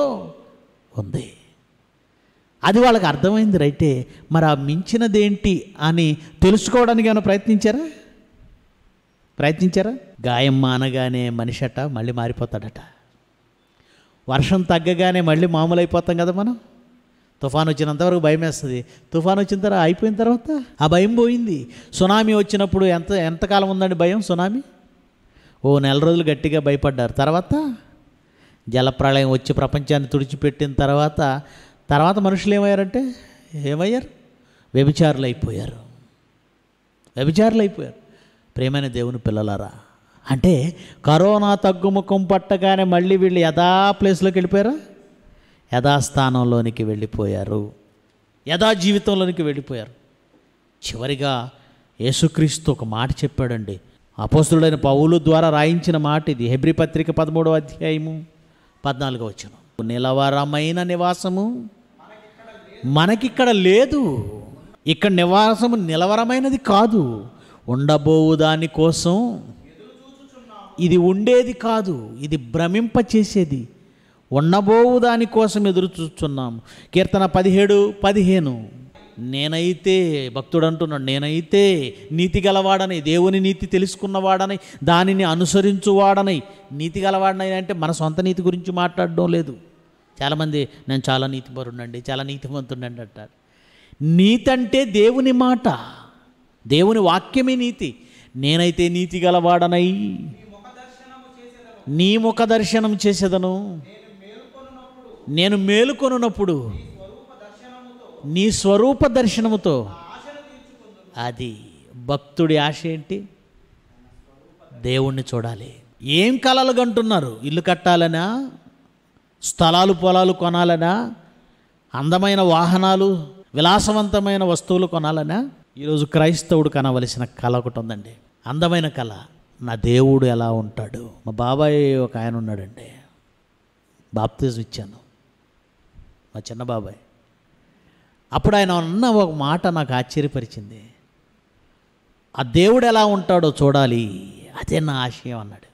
ఉంది అది వాళ్ళకి అర్థమైంది రైటే మరి ఆ మించినదేంటి అని తెలుసుకోవడానికి ఏమైనా ప్రయత్నించారా ప్రయత్నించారా గాయం మానగానే మనిషి అట మళ్ళీ మారిపోతాడట వర్షం తగ్గగానే మళ్ళీ మామూలు అయిపోతాం కదా మనం తుఫాన్ వచ్చినంతవరకు భయం వేస్తుంది తుఫాన్ వచ్చిన తర్వాత అయిపోయిన తర్వాత ఆ భయం పోయింది సునామీ వచ్చినప్పుడు ఎంత ఎంతకాలం ఉందండి భయం సునామీ ఓ నెల రోజులు గట్టిగా భయపడ్డారు తర్వాత జలప్రళయం వచ్చి ప్రపంచాన్ని తుడిచిపెట్టిన తర్వాత తర్వాత మనుషులు ఏమయ్యారంటే ఏమయ్యారు వ్యభిచారులు అయిపోయారు వ్యభిచారులు అయిపోయారు ప్రేమైన దేవుని పిల్లలారా అంటే కరోనా తగ్గుముఖం పట్టగానే మళ్ళీ వీళ్ళు యథా ప్లేస్లోకి వెళ్ళిపోయారా యథాస్థానంలోనికి వెళ్ళిపోయారు యథా జీవితంలోనికి వెళ్ళిపోయారు చివరిగా యేసుక్రీస్తు ఒక మాట చెప్పాడండి అపోస్తుడైన పౌలు ద్వారా రాయించిన మాట ఇది హెబ్రి పత్రిక పదమూడవ అధ్యాయము పద్నాలుగవ వచ్చను నిలవరమైన నివాసము మనకిక్కడ లేదు ఇక్కడ నివాసము నిలవరమైనది కాదు ఉండబోవు దాని కోసం ఇది ఉండేది కాదు ఇది భ్రమింప చేసేది ఉండబోవు దాని కోసం ఎదురు చూస్తున్నాం కీర్తన పదిహేడు పదిహేను నేనైతే భక్తుడు అంటున్నాడు నేనైతే నీతి గలవాడనై దేవుని నీతి తెలుసుకున్నవాడని దానిని అనుసరించువాడనై నీతి గలవాడనై అంటే మన సొంత నీతి గురించి మాట్లాడడం లేదు చాలామంది నేను చాలా నీతిపరుడండి చాలా నీతివంతుడండి అంటారు నీతి అంటే దేవుని మాట దేవుని వాక్యమే నీతి నేనైతే నీతి గలవాడనై నీ ముఖ దర్శనం చేసేదను నేను మేలుకొనున్నప్పుడు నీ స్వరూప దర్శనముతో అది భక్తుడి ఆశ ఏంటి దేవుణ్ణి చూడాలి ఏం కలలు కంటున్నారు ఇల్లు కట్టాలనా స్థలాలు పొలాలు కొనాలనా అందమైన వాహనాలు విలాసవంతమైన వస్తువులు కొనాలనా ఈరోజు క్రైస్తవుడు కనవలసిన కళ ఒకటి ఉందండి అందమైన కళ నా దేవుడు ఎలా ఉంటాడు మా బాబాయ్ ఒక ఆయన ఉన్నాడండి బాప్తిజం ఇచ్చాను మా చిన్న బాబాయ్ అప్పుడు ఆయన ఉన్న ఒక మాట నాకు ఆశ్చర్యపరిచింది ఆ దేవుడు ఎలా ఉంటాడో చూడాలి అదే నా ఆశయం అన్నాడు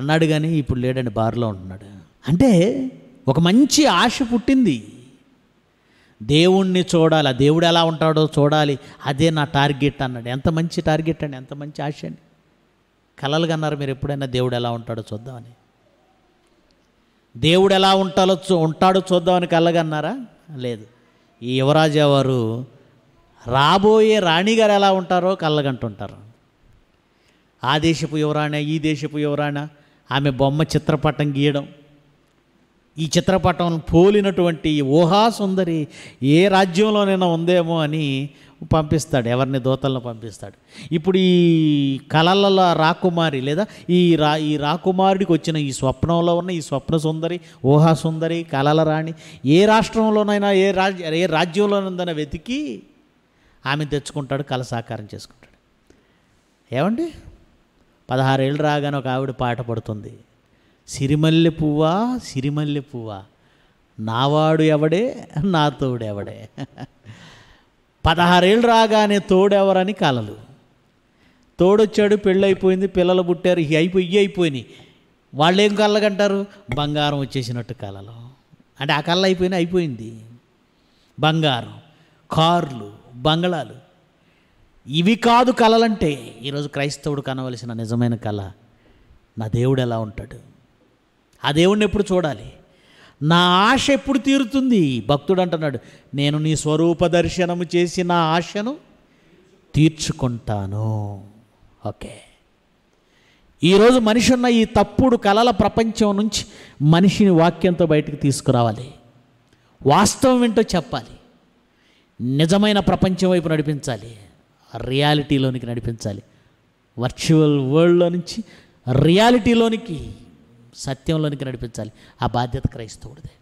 అన్నాడు కానీ ఇప్పుడు లేడండి బార్లో ఉంటున్నాడు అంటే ఒక మంచి ఆశ పుట్టింది దేవుణ్ణి చూడాలి దేవుడు ఎలా ఉంటాడో చూడాలి అదే నా టార్గెట్ అన్నాడు ఎంత మంచి టార్గెట్ అండి ఎంత మంచి ఆశ అండి కలలుగా అన్నారు మీరు ఎప్పుడైనా దేవుడు ఎలా ఉంటాడో చూద్దామని దేవుడు ఎలా ఉంటాడో ఉంటాడో చూద్దామని కలగన్నారా లేదు ఈ యువరాజా వారు రాబోయే రాణిగారు ఎలా ఉంటారో కలగంటుంటారు ఆ దేశపు యువరాణ ఈ దేశపు యువరాణ ఆమె బొమ్మ చిత్రపటం గీయడం ఈ చిత్రపటం పోలినటువంటి ఊహా సుందరి ఏ రాజ్యంలోనైనా ఉందేమో అని పంపిస్తాడు ఎవరిని దూతలను పంపిస్తాడు ఇప్పుడు ఈ కళల రాకుమారి లేదా ఈ రా ఈ రాకుమారుడికి వచ్చిన ఈ స్వప్నంలో ఉన్న ఈ స్వప్న సుందరి ఊహా సుందరి కళల రాణి ఏ రాష్ట్రంలోనైనా ఏ రాజ్య ఏ రాజ్యంలోనైనా వెతికి ఆమె తెచ్చుకుంటాడు కళ సాకారం చేసుకుంటాడు ఏమండి పదహారేళ్ళు రాగానే ఒక ఆవిడ పాట పడుతుంది సిరిమల్లె పువ్వా సిరిమల్లె పువ్వా నావాడు ఎవడే నా తోడెవడే పదహారేళ్ళు రాగానే తోడెవరని కలలు తోడొచ్చాడు పెళ్ళైపోయింది పిల్లలు పుట్టారు ఇవి అయిపోయి ఇవి అయిపోయినాయి వాళ్ళు ఏం కళ్ళగంటారు బంగారం వచ్చేసినట్టు కళలు అంటే ఆ కళ్ళ అయిపోయినా అయిపోయింది బంగారం కార్లు బంగళాలు ఇవి కాదు కళలంటే ఈరోజు క్రైస్తవుడు కనవలసిన నిజమైన కళ నా దేవుడు ఎలా ఉంటాడు ఆ దేవుణ్ణి ఎప్పుడు చూడాలి నా ఆశ ఎప్పుడు తీరుతుంది భక్తుడు అంటున్నాడు నేను నీ స్వరూప దర్శనము చేసి నా ఆశను తీర్చుకుంటాను ఓకే ఈరోజు మనిషి ఉన్న ఈ తప్పుడు కలల ప్రపంచం నుంచి మనిషిని వాక్యంతో బయటకు తీసుకురావాలి వాస్తవం ఏంటో చెప్పాలి నిజమైన ప్రపంచం వైపు నడిపించాలి రియాలిటీలోనికి నడిపించాలి వర్చువల్ వరల్డ్లో నుంచి రియాలిటీలోనికి సత్యంలోనికి నడిపించాలి ఆ బాధ్యత క్రైస్తవుడిదే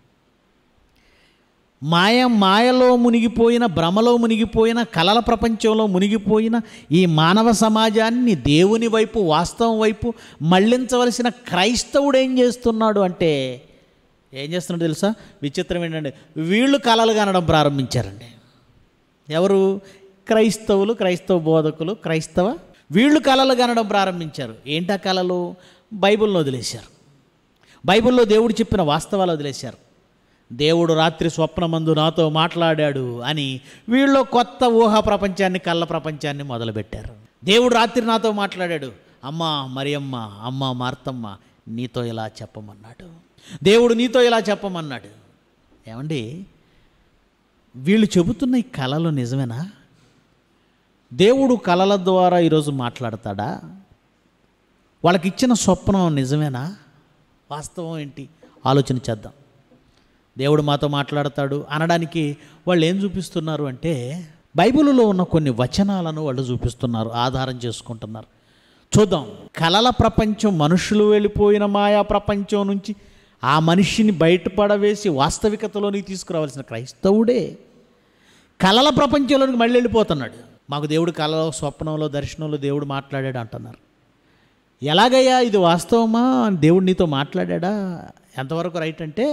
మాయ మాయలో మునిగిపోయిన భ్రమలో మునిగిపోయిన కలల ప్రపంచంలో మునిగిపోయిన ఈ మానవ సమాజాన్ని దేవుని వైపు వాస్తవం వైపు మళ్లించవలసిన క్రైస్తవుడు ఏం చేస్తున్నాడు అంటే ఏం చేస్తున్నాడు తెలుసా విచిత్రం ఏంటంటే వీళ్ళు కలలు కనడం ప్రారంభించారండి ఎవరు క్రైస్తవులు క్రైస్తవ బోధకులు క్రైస్తవ వీళ్ళు కళలు కనడం ప్రారంభించారు ఏంటా కళలు బైబిల్ని వదిలేశారు బైబిల్లో దేవుడు చెప్పిన వాస్తవాలు వదిలేశారు దేవుడు రాత్రి స్వప్నమందు నాతో మాట్లాడాడు అని వీళ్ళు కొత్త ఊహా ప్రపంచాన్ని కళ్ళ ప్రపంచాన్ని మొదలుపెట్టారు దేవుడు రాత్రి నాతో మాట్లాడాడు అమ్మ మరియమ్మ అమ్మ మార్తమ్మ నీతో ఇలా చెప్పమన్నాడు దేవుడు నీతో ఇలా చెప్పమన్నాడు ఏమండి వీళ్ళు చెబుతున్న ఈ కళలు నిజమేనా దేవుడు కళల ద్వారా ఈరోజు మాట్లాడతాడా వాళ్ళకి ఇచ్చిన స్వప్నం నిజమేనా వాస్తవం ఏంటి ఆలోచన చేద్దాం దేవుడు మాతో మాట్లాడతాడు అనడానికి వాళ్ళు ఏం చూపిస్తున్నారు అంటే బైబిల్లో ఉన్న కొన్ని వచనాలను వాళ్ళు చూపిస్తున్నారు ఆధారం చేసుకుంటున్నారు చూద్దాం కలల ప్రపంచం మనుషులు వెళ్ళిపోయిన మాయా ప్రపంచం నుంచి ఆ మనిషిని బయటపడవేసి వాస్తవికతలోనికి తీసుకురావాల్సిన క్రైస్తవుడే కలల ప్రపంచంలోనికి మళ్ళీ వెళ్ళిపోతున్నాడు మాకు దేవుడు కలలో స్వప్నంలో దర్శనంలో దేవుడు మాట్లాడాడు అంటున్నారు ఎలాగయ్యా ఇది వాస్తవమా దేవుడు నీతో మాట్లాడా ఎంతవరకు రైట్ అంటే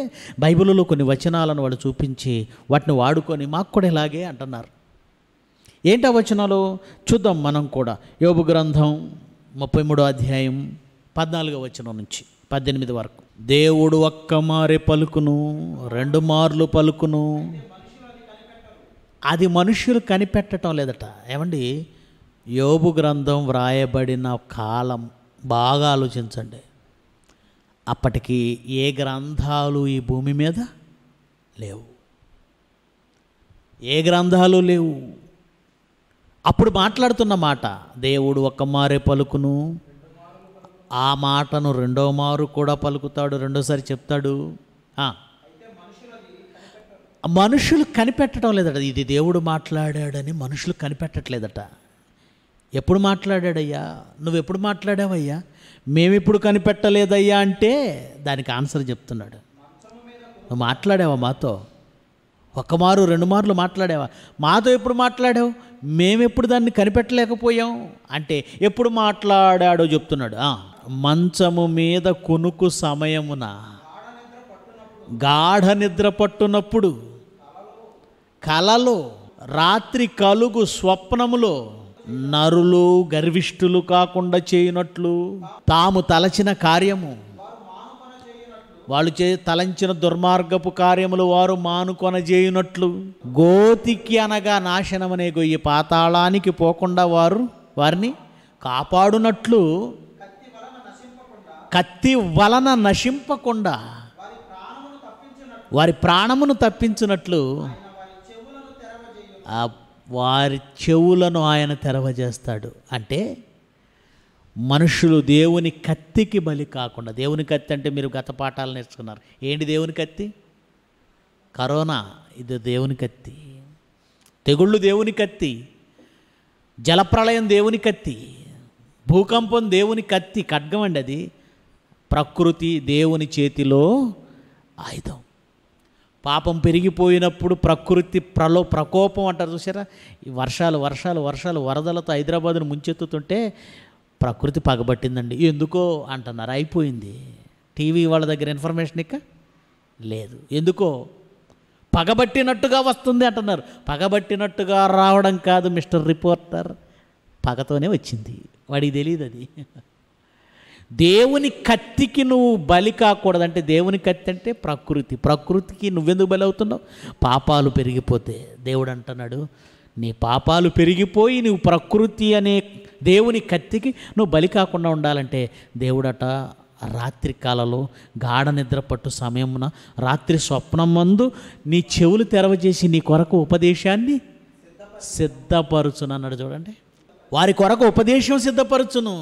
బైబిల్లో కొన్ని వచనాలను వాడు చూపించి వాటిని వాడుకొని మాకు కూడా ఇలాగే అంటున్నారు ఏంటి ఆ వచనాలు చూద్దాం మనం కూడా యోగు గ్రంథం ముప్పై మూడో అధ్యాయం పద్నాలుగో వచనం నుంచి పద్దెనిమిది వరకు దేవుడు ఒక్క మారే పలుకును రెండు మార్లు పలుకును అది మనుషులు కనిపెట్టడం లేదట ఏమండి యోబు గ్రంథం వ్రాయబడిన కాలం బాగా ఆలోచించండి అప్పటికి ఏ గ్రంథాలు ఈ భూమి మీద లేవు ఏ గ్రంథాలు లేవు అప్పుడు మాట్లాడుతున్న మాట దేవుడు ఒక్క మారే పలుకును ఆ మాటను రెండో మారు కూడా పలుకుతాడు రెండోసారి చెప్తాడు మనుషులు కనిపెట్టడం లేదట ఇది దేవుడు మాట్లాడాడని మనుషులు కనిపెట్టట్లేదట ఎప్పుడు మాట్లాడాడయ్యా నువ్వు ఎప్పుడు మాట్లాడావయ్యా మేమిప్పుడు కనిపెట్టలేదయ్యా అంటే దానికి ఆన్సర్ చెప్తున్నాడు నువ్వు మాట్లాడావా మాతో ఒక మారు రెండు మార్లు మాట్లాడావా మాతో ఎప్పుడు మాట్లాడావు మేమెప్పుడు దాన్ని కనిపెట్టలేకపోయాం అంటే ఎప్పుడు మాట్లాడాడో చెప్తున్నాడు మంచము మీద కొనుకు సమయమున గాఢ నిద్ర పట్టునప్పుడు కలలో రాత్రి కలుగు స్వప్నములో నరులు గర్విష్ఠులు కాకుండా చేయునట్లు తాము తలచిన కార్యము వాళ్ళు చే తలంచిన దుర్మార్గపు కార్యములు వారు మానుకొనజేయునట్లు గోతికి అనగా నాశనం అనే గొయ్యి పాతాళానికి పోకుండా వారు వారిని కాపాడునట్లు కత్తి వలన నశింపకుండా వారి ప్రాణమును తప్పించినట్లు వారి చెవులను ఆయన తెరవజేస్తాడు అంటే మనుషులు దేవుని కత్తికి బలి కాకుండా దేవుని కత్తి అంటే మీరు గత పాఠాలు నేర్చుకున్నారు ఏంటి దేవుని కత్తి కరోనా ఇది దేవుని కత్తి తెగుళ్ళు దేవుని కత్తి జలప్రళయం దేవుని కత్తి భూకంపం దేవుని కత్తి ఖడ్గం అండి అది ప్రకృతి దేవుని చేతిలో ఆయుధం పాపం పెరిగిపోయినప్పుడు ప్రకృతి ప్రలో ప్రకోపం అంటారు చూసారా ఈ వర్షాలు వర్షాలు వర్షాలు వరదలతో హైదరాబాద్ను ముంచెత్తుతుంటే ప్రకృతి పగబట్టిందండి ఎందుకో అంటున్నారు అయిపోయింది టీవీ వాళ్ళ దగ్గర ఇన్ఫర్మేషన్ ఇక లేదు ఎందుకో పగబట్టినట్టుగా వస్తుంది అంటున్నారు పగబట్టినట్టుగా రావడం కాదు మిస్టర్ రిపోర్టర్ పగతోనే వచ్చింది వాడికి తెలియదు అది దేవుని కత్తికి నువ్వు బలి కాకూడదంటే దేవుని కత్తి అంటే ప్రకృతి ప్రకృతికి నువ్వెందుకు బలి అవుతున్నావు పాపాలు పెరిగిపోతే దేవుడు అంటున్నాడు నీ పాపాలు పెరిగిపోయి నువ్వు ప్రకృతి అనే దేవుని కత్తికి నువ్వు బలి కాకుండా ఉండాలంటే దేవుడట రాత్రి కాలలో గాఢ నిద్ర పట్టు సమయమున రాత్రి స్వప్నం మందు నీ చెవులు చేసి నీ కొరకు ఉపదేశాన్ని సిద్ధపరచును అన్నాడు చూడండి వారి కొరకు ఉపదేశం సిద్ధపరచును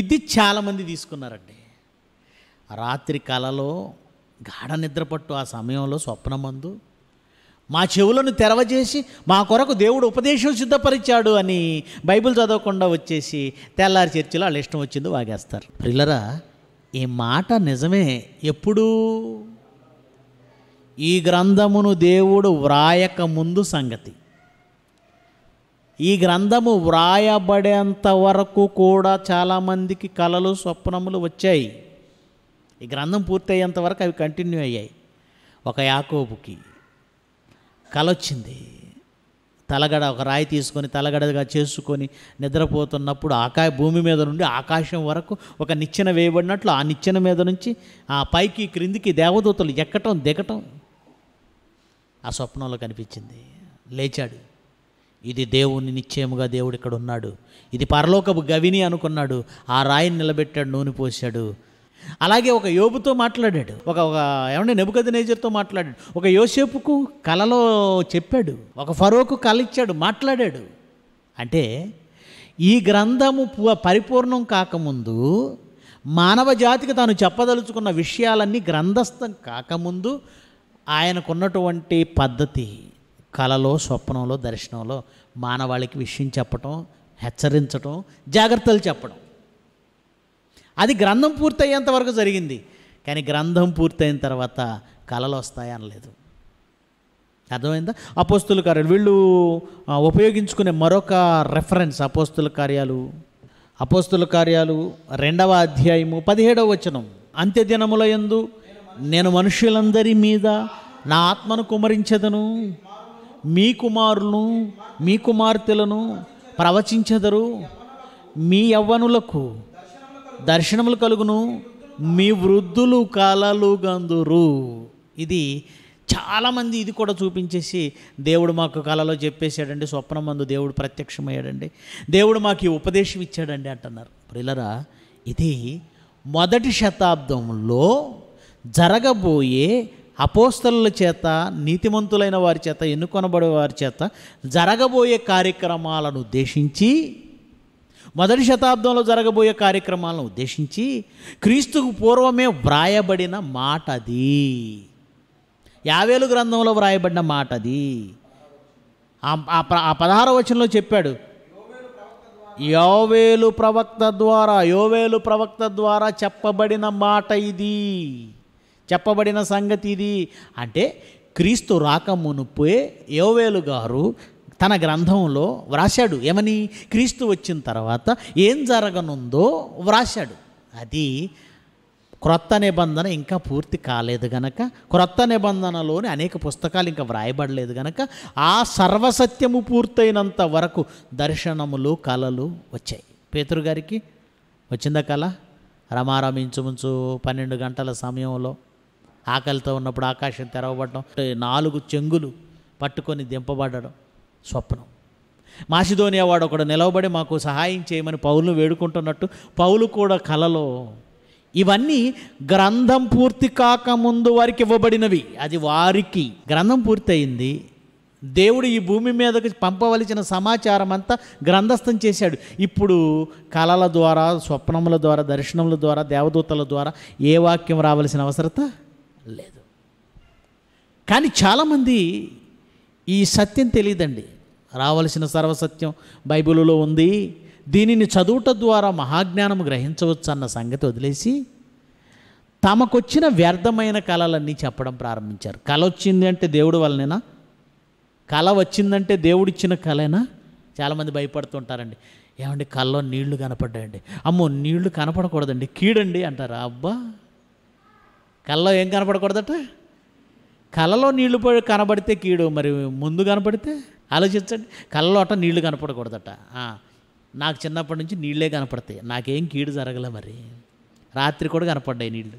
ఇది చాలామంది తీసుకున్నారండి రాత్రి కలలో గాఢ నిద్రపట్టు ఆ సమయంలో స్వప్నమందు మా చెవులను తెరవజేసి మా కొరకు దేవుడు ఉపదేశం సిద్ధపరిచాడు అని బైబిల్ చదవకుండా వచ్చేసి తెల్లారి చర్చిలో వాళ్ళు ఇష్టం వచ్చింది వాగేస్తారు పిల్లరా ఈ మాట నిజమే ఎప్పుడు ఈ గ్రంథమును దేవుడు వ్రాయక ముందు సంగతి ఈ గ్రంథము వ్రాయబడేంత వరకు కూడా చాలామందికి కళలు స్వప్నములు వచ్చాయి ఈ గ్రంథం పూర్తయ్యేంత వరకు అవి కంటిన్యూ అయ్యాయి ఒక యాకోబుకి కళ వచ్చింది తలగడ ఒక రాయి తీసుకొని తలగడగా చేసుకొని నిద్రపోతున్నప్పుడు ఆకా భూమి మీద నుండి ఆకాశం వరకు ఒక నిచ్చెన వేయబడినట్లు ఆ నిచ్చెన మీద నుంచి ఆ పైకి క్రిందికి దేవదూతలు ఎక్కటం దిగటం ఆ స్వప్నంలో కనిపించింది లేచాడు ఇది దేవుని నిశ్చయముగా దేవుడు ఇక్కడ ఉన్నాడు ఇది పరలోకపు గవిని అనుకున్నాడు ఆ రాయిని నిలబెట్టాడు నూనె పోశాడు అలాగే ఒక యోబుతో మాట్లాడాడు ఒక ఒక ఏమంటే నెబుకది నేజర్తో మాట్లాడాడు ఒక యోసేపుకు కలలో చెప్పాడు ఒక ఫరోకు కళ ఇచ్చాడు మాట్లాడాడు అంటే ఈ గ్రంథము పరిపూర్ణం కాకముందు మానవ జాతికి తాను చెప్పదలుచుకున్న విషయాలన్నీ గ్రంథస్థం కాకముందు ఆయనకున్నటువంటి పద్ధతి కలలో స్వప్నంలో దర్శనంలో మానవాళికి విషయం చెప్పటం హెచ్చరించటం జాగ్రత్తలు చెప్పడం అది గ్రంథం పూర్తయ్యేంత వరకు జరిగింది కానీ గ్రంథం పూర్తయిన తర్వాత కళలు వస్తాయనలేదు అనలేదు అర్థమైందా అపోస్తుల కార్యాలు వీళ్ళు ఉపయోగించుకునే మరొక రెఫరెన్స్ అపోస్తుల కార్యాలు అపోస్తుల కార్యాలు రెండవ అధ్యాయము పదిహేడవ వచనం అంత్య దినముల ఎందు నేను మనుషులందరి మీద నా ఆత్మను కుమరించదను మీ కుమారులను మీ కుమార్తెలను ప్రవచించెదరు మీ యవ్వనులకు దర్శనములు కలుగును మీ వృద్ధులు కాలాలు గందురు ఇది చాలామంది ఇది కూడా చూపించేసి దేవుడు మాకు కళలో చెప్పేశాడండి స్వప్నమందు దేవుడు ప్రత్యక్షమయ్యాడండి దేవుడు మాకు ఈ ఉపదేశం ఇచ్చాడండి అంటున్నారు ప్రిలరా ఇది మొదటి శతాబ్దంలో జరగబోయే అపోస్తల చేత నీతిమంతులైన వారి చేత ఎన్నుకొనబడే వారి చేత జరగబోయే కార్యక్రమాలను ఉద్దేశించి మొదటి శతాబ్దంలో జరగబోయే కార్యక్రమాలను ఉద్దేశించి క్రీస్తుకు పూర్వమే వ్రాయబడిన మాట అది యావేలు గ్రంథంలో వ్రాయబడిన మాట అది ఆ పదహార వచనంలో చెప్పాడు యోవేలు ప్రవక్త ద్వారా యోవేలు ప్రవక్త ద్వారా చెప్పబడిన మాట ఇది చెప్పబడిన సంగతి ఇది అంటే క్రీస్తు రాకమునుపే యోవేలు గారు తన గ్రంథంలో వ్రాశాడు ఏమని క్రీస్తు వచ్చిన తర్వాత ఏం జరగనుందో వ్రాశాడు అది క్రొత్త నిబంధన ఇంకా పూర్తి కాలేదు గనక క్రొత్త నిబంధనలోని అనేక పుస్తకాలు ఇంకా వ్రాయబడలేదు గనక ఆ సర్వసత్యము పూర్తయినంత వరకు దర్శనములు కళలు వచ్చాయి పేతురు గారికి వచ్చిందా కళ రమారామించుమించు పన్నెండు గంటల సమయంలో ఆకలితో ఉన్నప్పుడు ఆకాశం తెరవబడడం నాలుగు చెంగులు పట్టుకొని దింపబడడం స్వప్నం మాసిధోనియా వాడు ఒకడు నిలవబడి మాకు సహాయం చేయమని పౌలు వేడుకుంటున్నట్టు పౌలు కూడా కలలో ఇవన్నీ గ్రంథం పూర్తి కాకముందు వారికి ఇవ్వబడినవి అది వారికి గ్రంథం పూర్తయింది దేవుడు ఈ భూమి మీదకి పంపవలసిన సమాచారం అంతా గ్రంథస్థం చేశాడు ఇప్పుడు కళల ద్వారా స్వప్నముల ద్వారా దర్శనముల ద్వారా దేవదూతల ద్వారా ఏ వాక్యం రావలసిన అవసరత లేదు కానీ చాలామంది ఈ సత్యం తెలియదండి రావలసిన సర్వసత్యం బైబిల్లో ఉంది దీనిని చదువుట ద్వారా మహాజ్ఞానం గ్రహించవచ్చు అన్న సంగతి వదిలేసి తమకొచ్చిన వ్యర్థమైన కళలన్నీ చెప్పడం ప్రారంభించారు కళ వచ్చింది అంటే దేవుడు వలనేనా కళ వచ్చిందంటే దేవుడిచ్చిన కళేనా చాలామంది భయపడుతుంటారండి ఏమండి కళ్ళలో నీళ్లు కనపడ్డాయండి అమ్మో నీళ్లు కనపడకూడదండి కీడండి అంటారు అబ్బా కళ్ళలో ఏం కనపడకూడదట కళ్ళలో నీళ్లు పోయి కనబడితే కీడు మరి ముందు కనపడితే ఆలోచించండి కళ్ళలో అట నీళ్లు కనపడకూడదట నాకు చిన్నప్పటి నుంచి నీళ్ళే కనపడతాయి నాకేం కీడు జరగలే మరి రాత్రి కూడా కనపడ్డాయి నీళ్ళు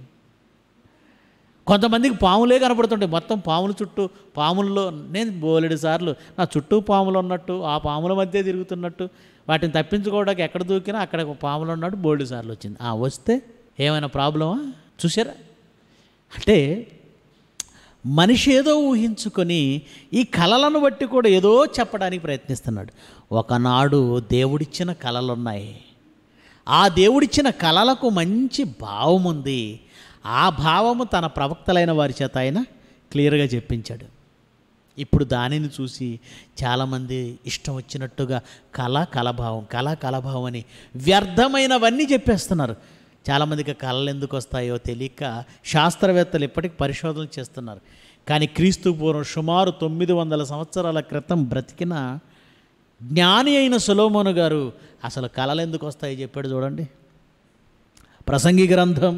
కొంతమందికి పాములే కనపడుతుంటాయి మొత్తం పాముల చుట్టూ పాముల్లో నేను బోలెడు సార్లు నా చుట్టూ పాములు ఉన్నట్టు ఆ పాముల మధ్య తిరుగుతున్నట్టు వాటిని తప్పించుకోవడానికి ఎక్కడ దూకినా అక్కడ పాములు ఉన్నట్టు బోలెడు సార్లు వచ్చింది వస్తే ఏమైనా ప్రాబ్లమా చూసారా అంటే మనిషి ఏదో ఊహించుకొని ఈ కళలను బట్టి కూడా ఏదో చెప్పడానికి ప్రయత్నిస్తున్నాడు ఒకనాడు దేవుడిచ్చిన కళలున్నాయి ఆ దేవుడిచ్చిన కళలకు మంచి భావం ఉంది ఆ భావము తన ప్రవక్తలైన వారి చేత ఆయన క్లియర్గా చెప్పించాడు ఇప్పుడు దానిని చూసి చాలామంది ఇష్టం వచ్చినట్టుగా కళ కలభావం కళ కలభావం అని వ్యర్థమైనవన్నీ చెప్పేస్తున్నారు చాలామందికి కళలు ఎందుకు వస్తాయో తెలియక శాస్త్రవేత్తలు ఇప్పటికి పరిశోధనలు చేస్తున్నారు కానీ క్రీస్తు పూర్వం సుమారు తొమ్మిది వందల సంవత్సరాల క్రితం బ్రతికిన జ్ఞాని అయిన సులోమోను గారు అసలు కళలు ఎందుకు వస్తాయో చెప్పాడు చూడండి ప్రసంగి గ్రంథం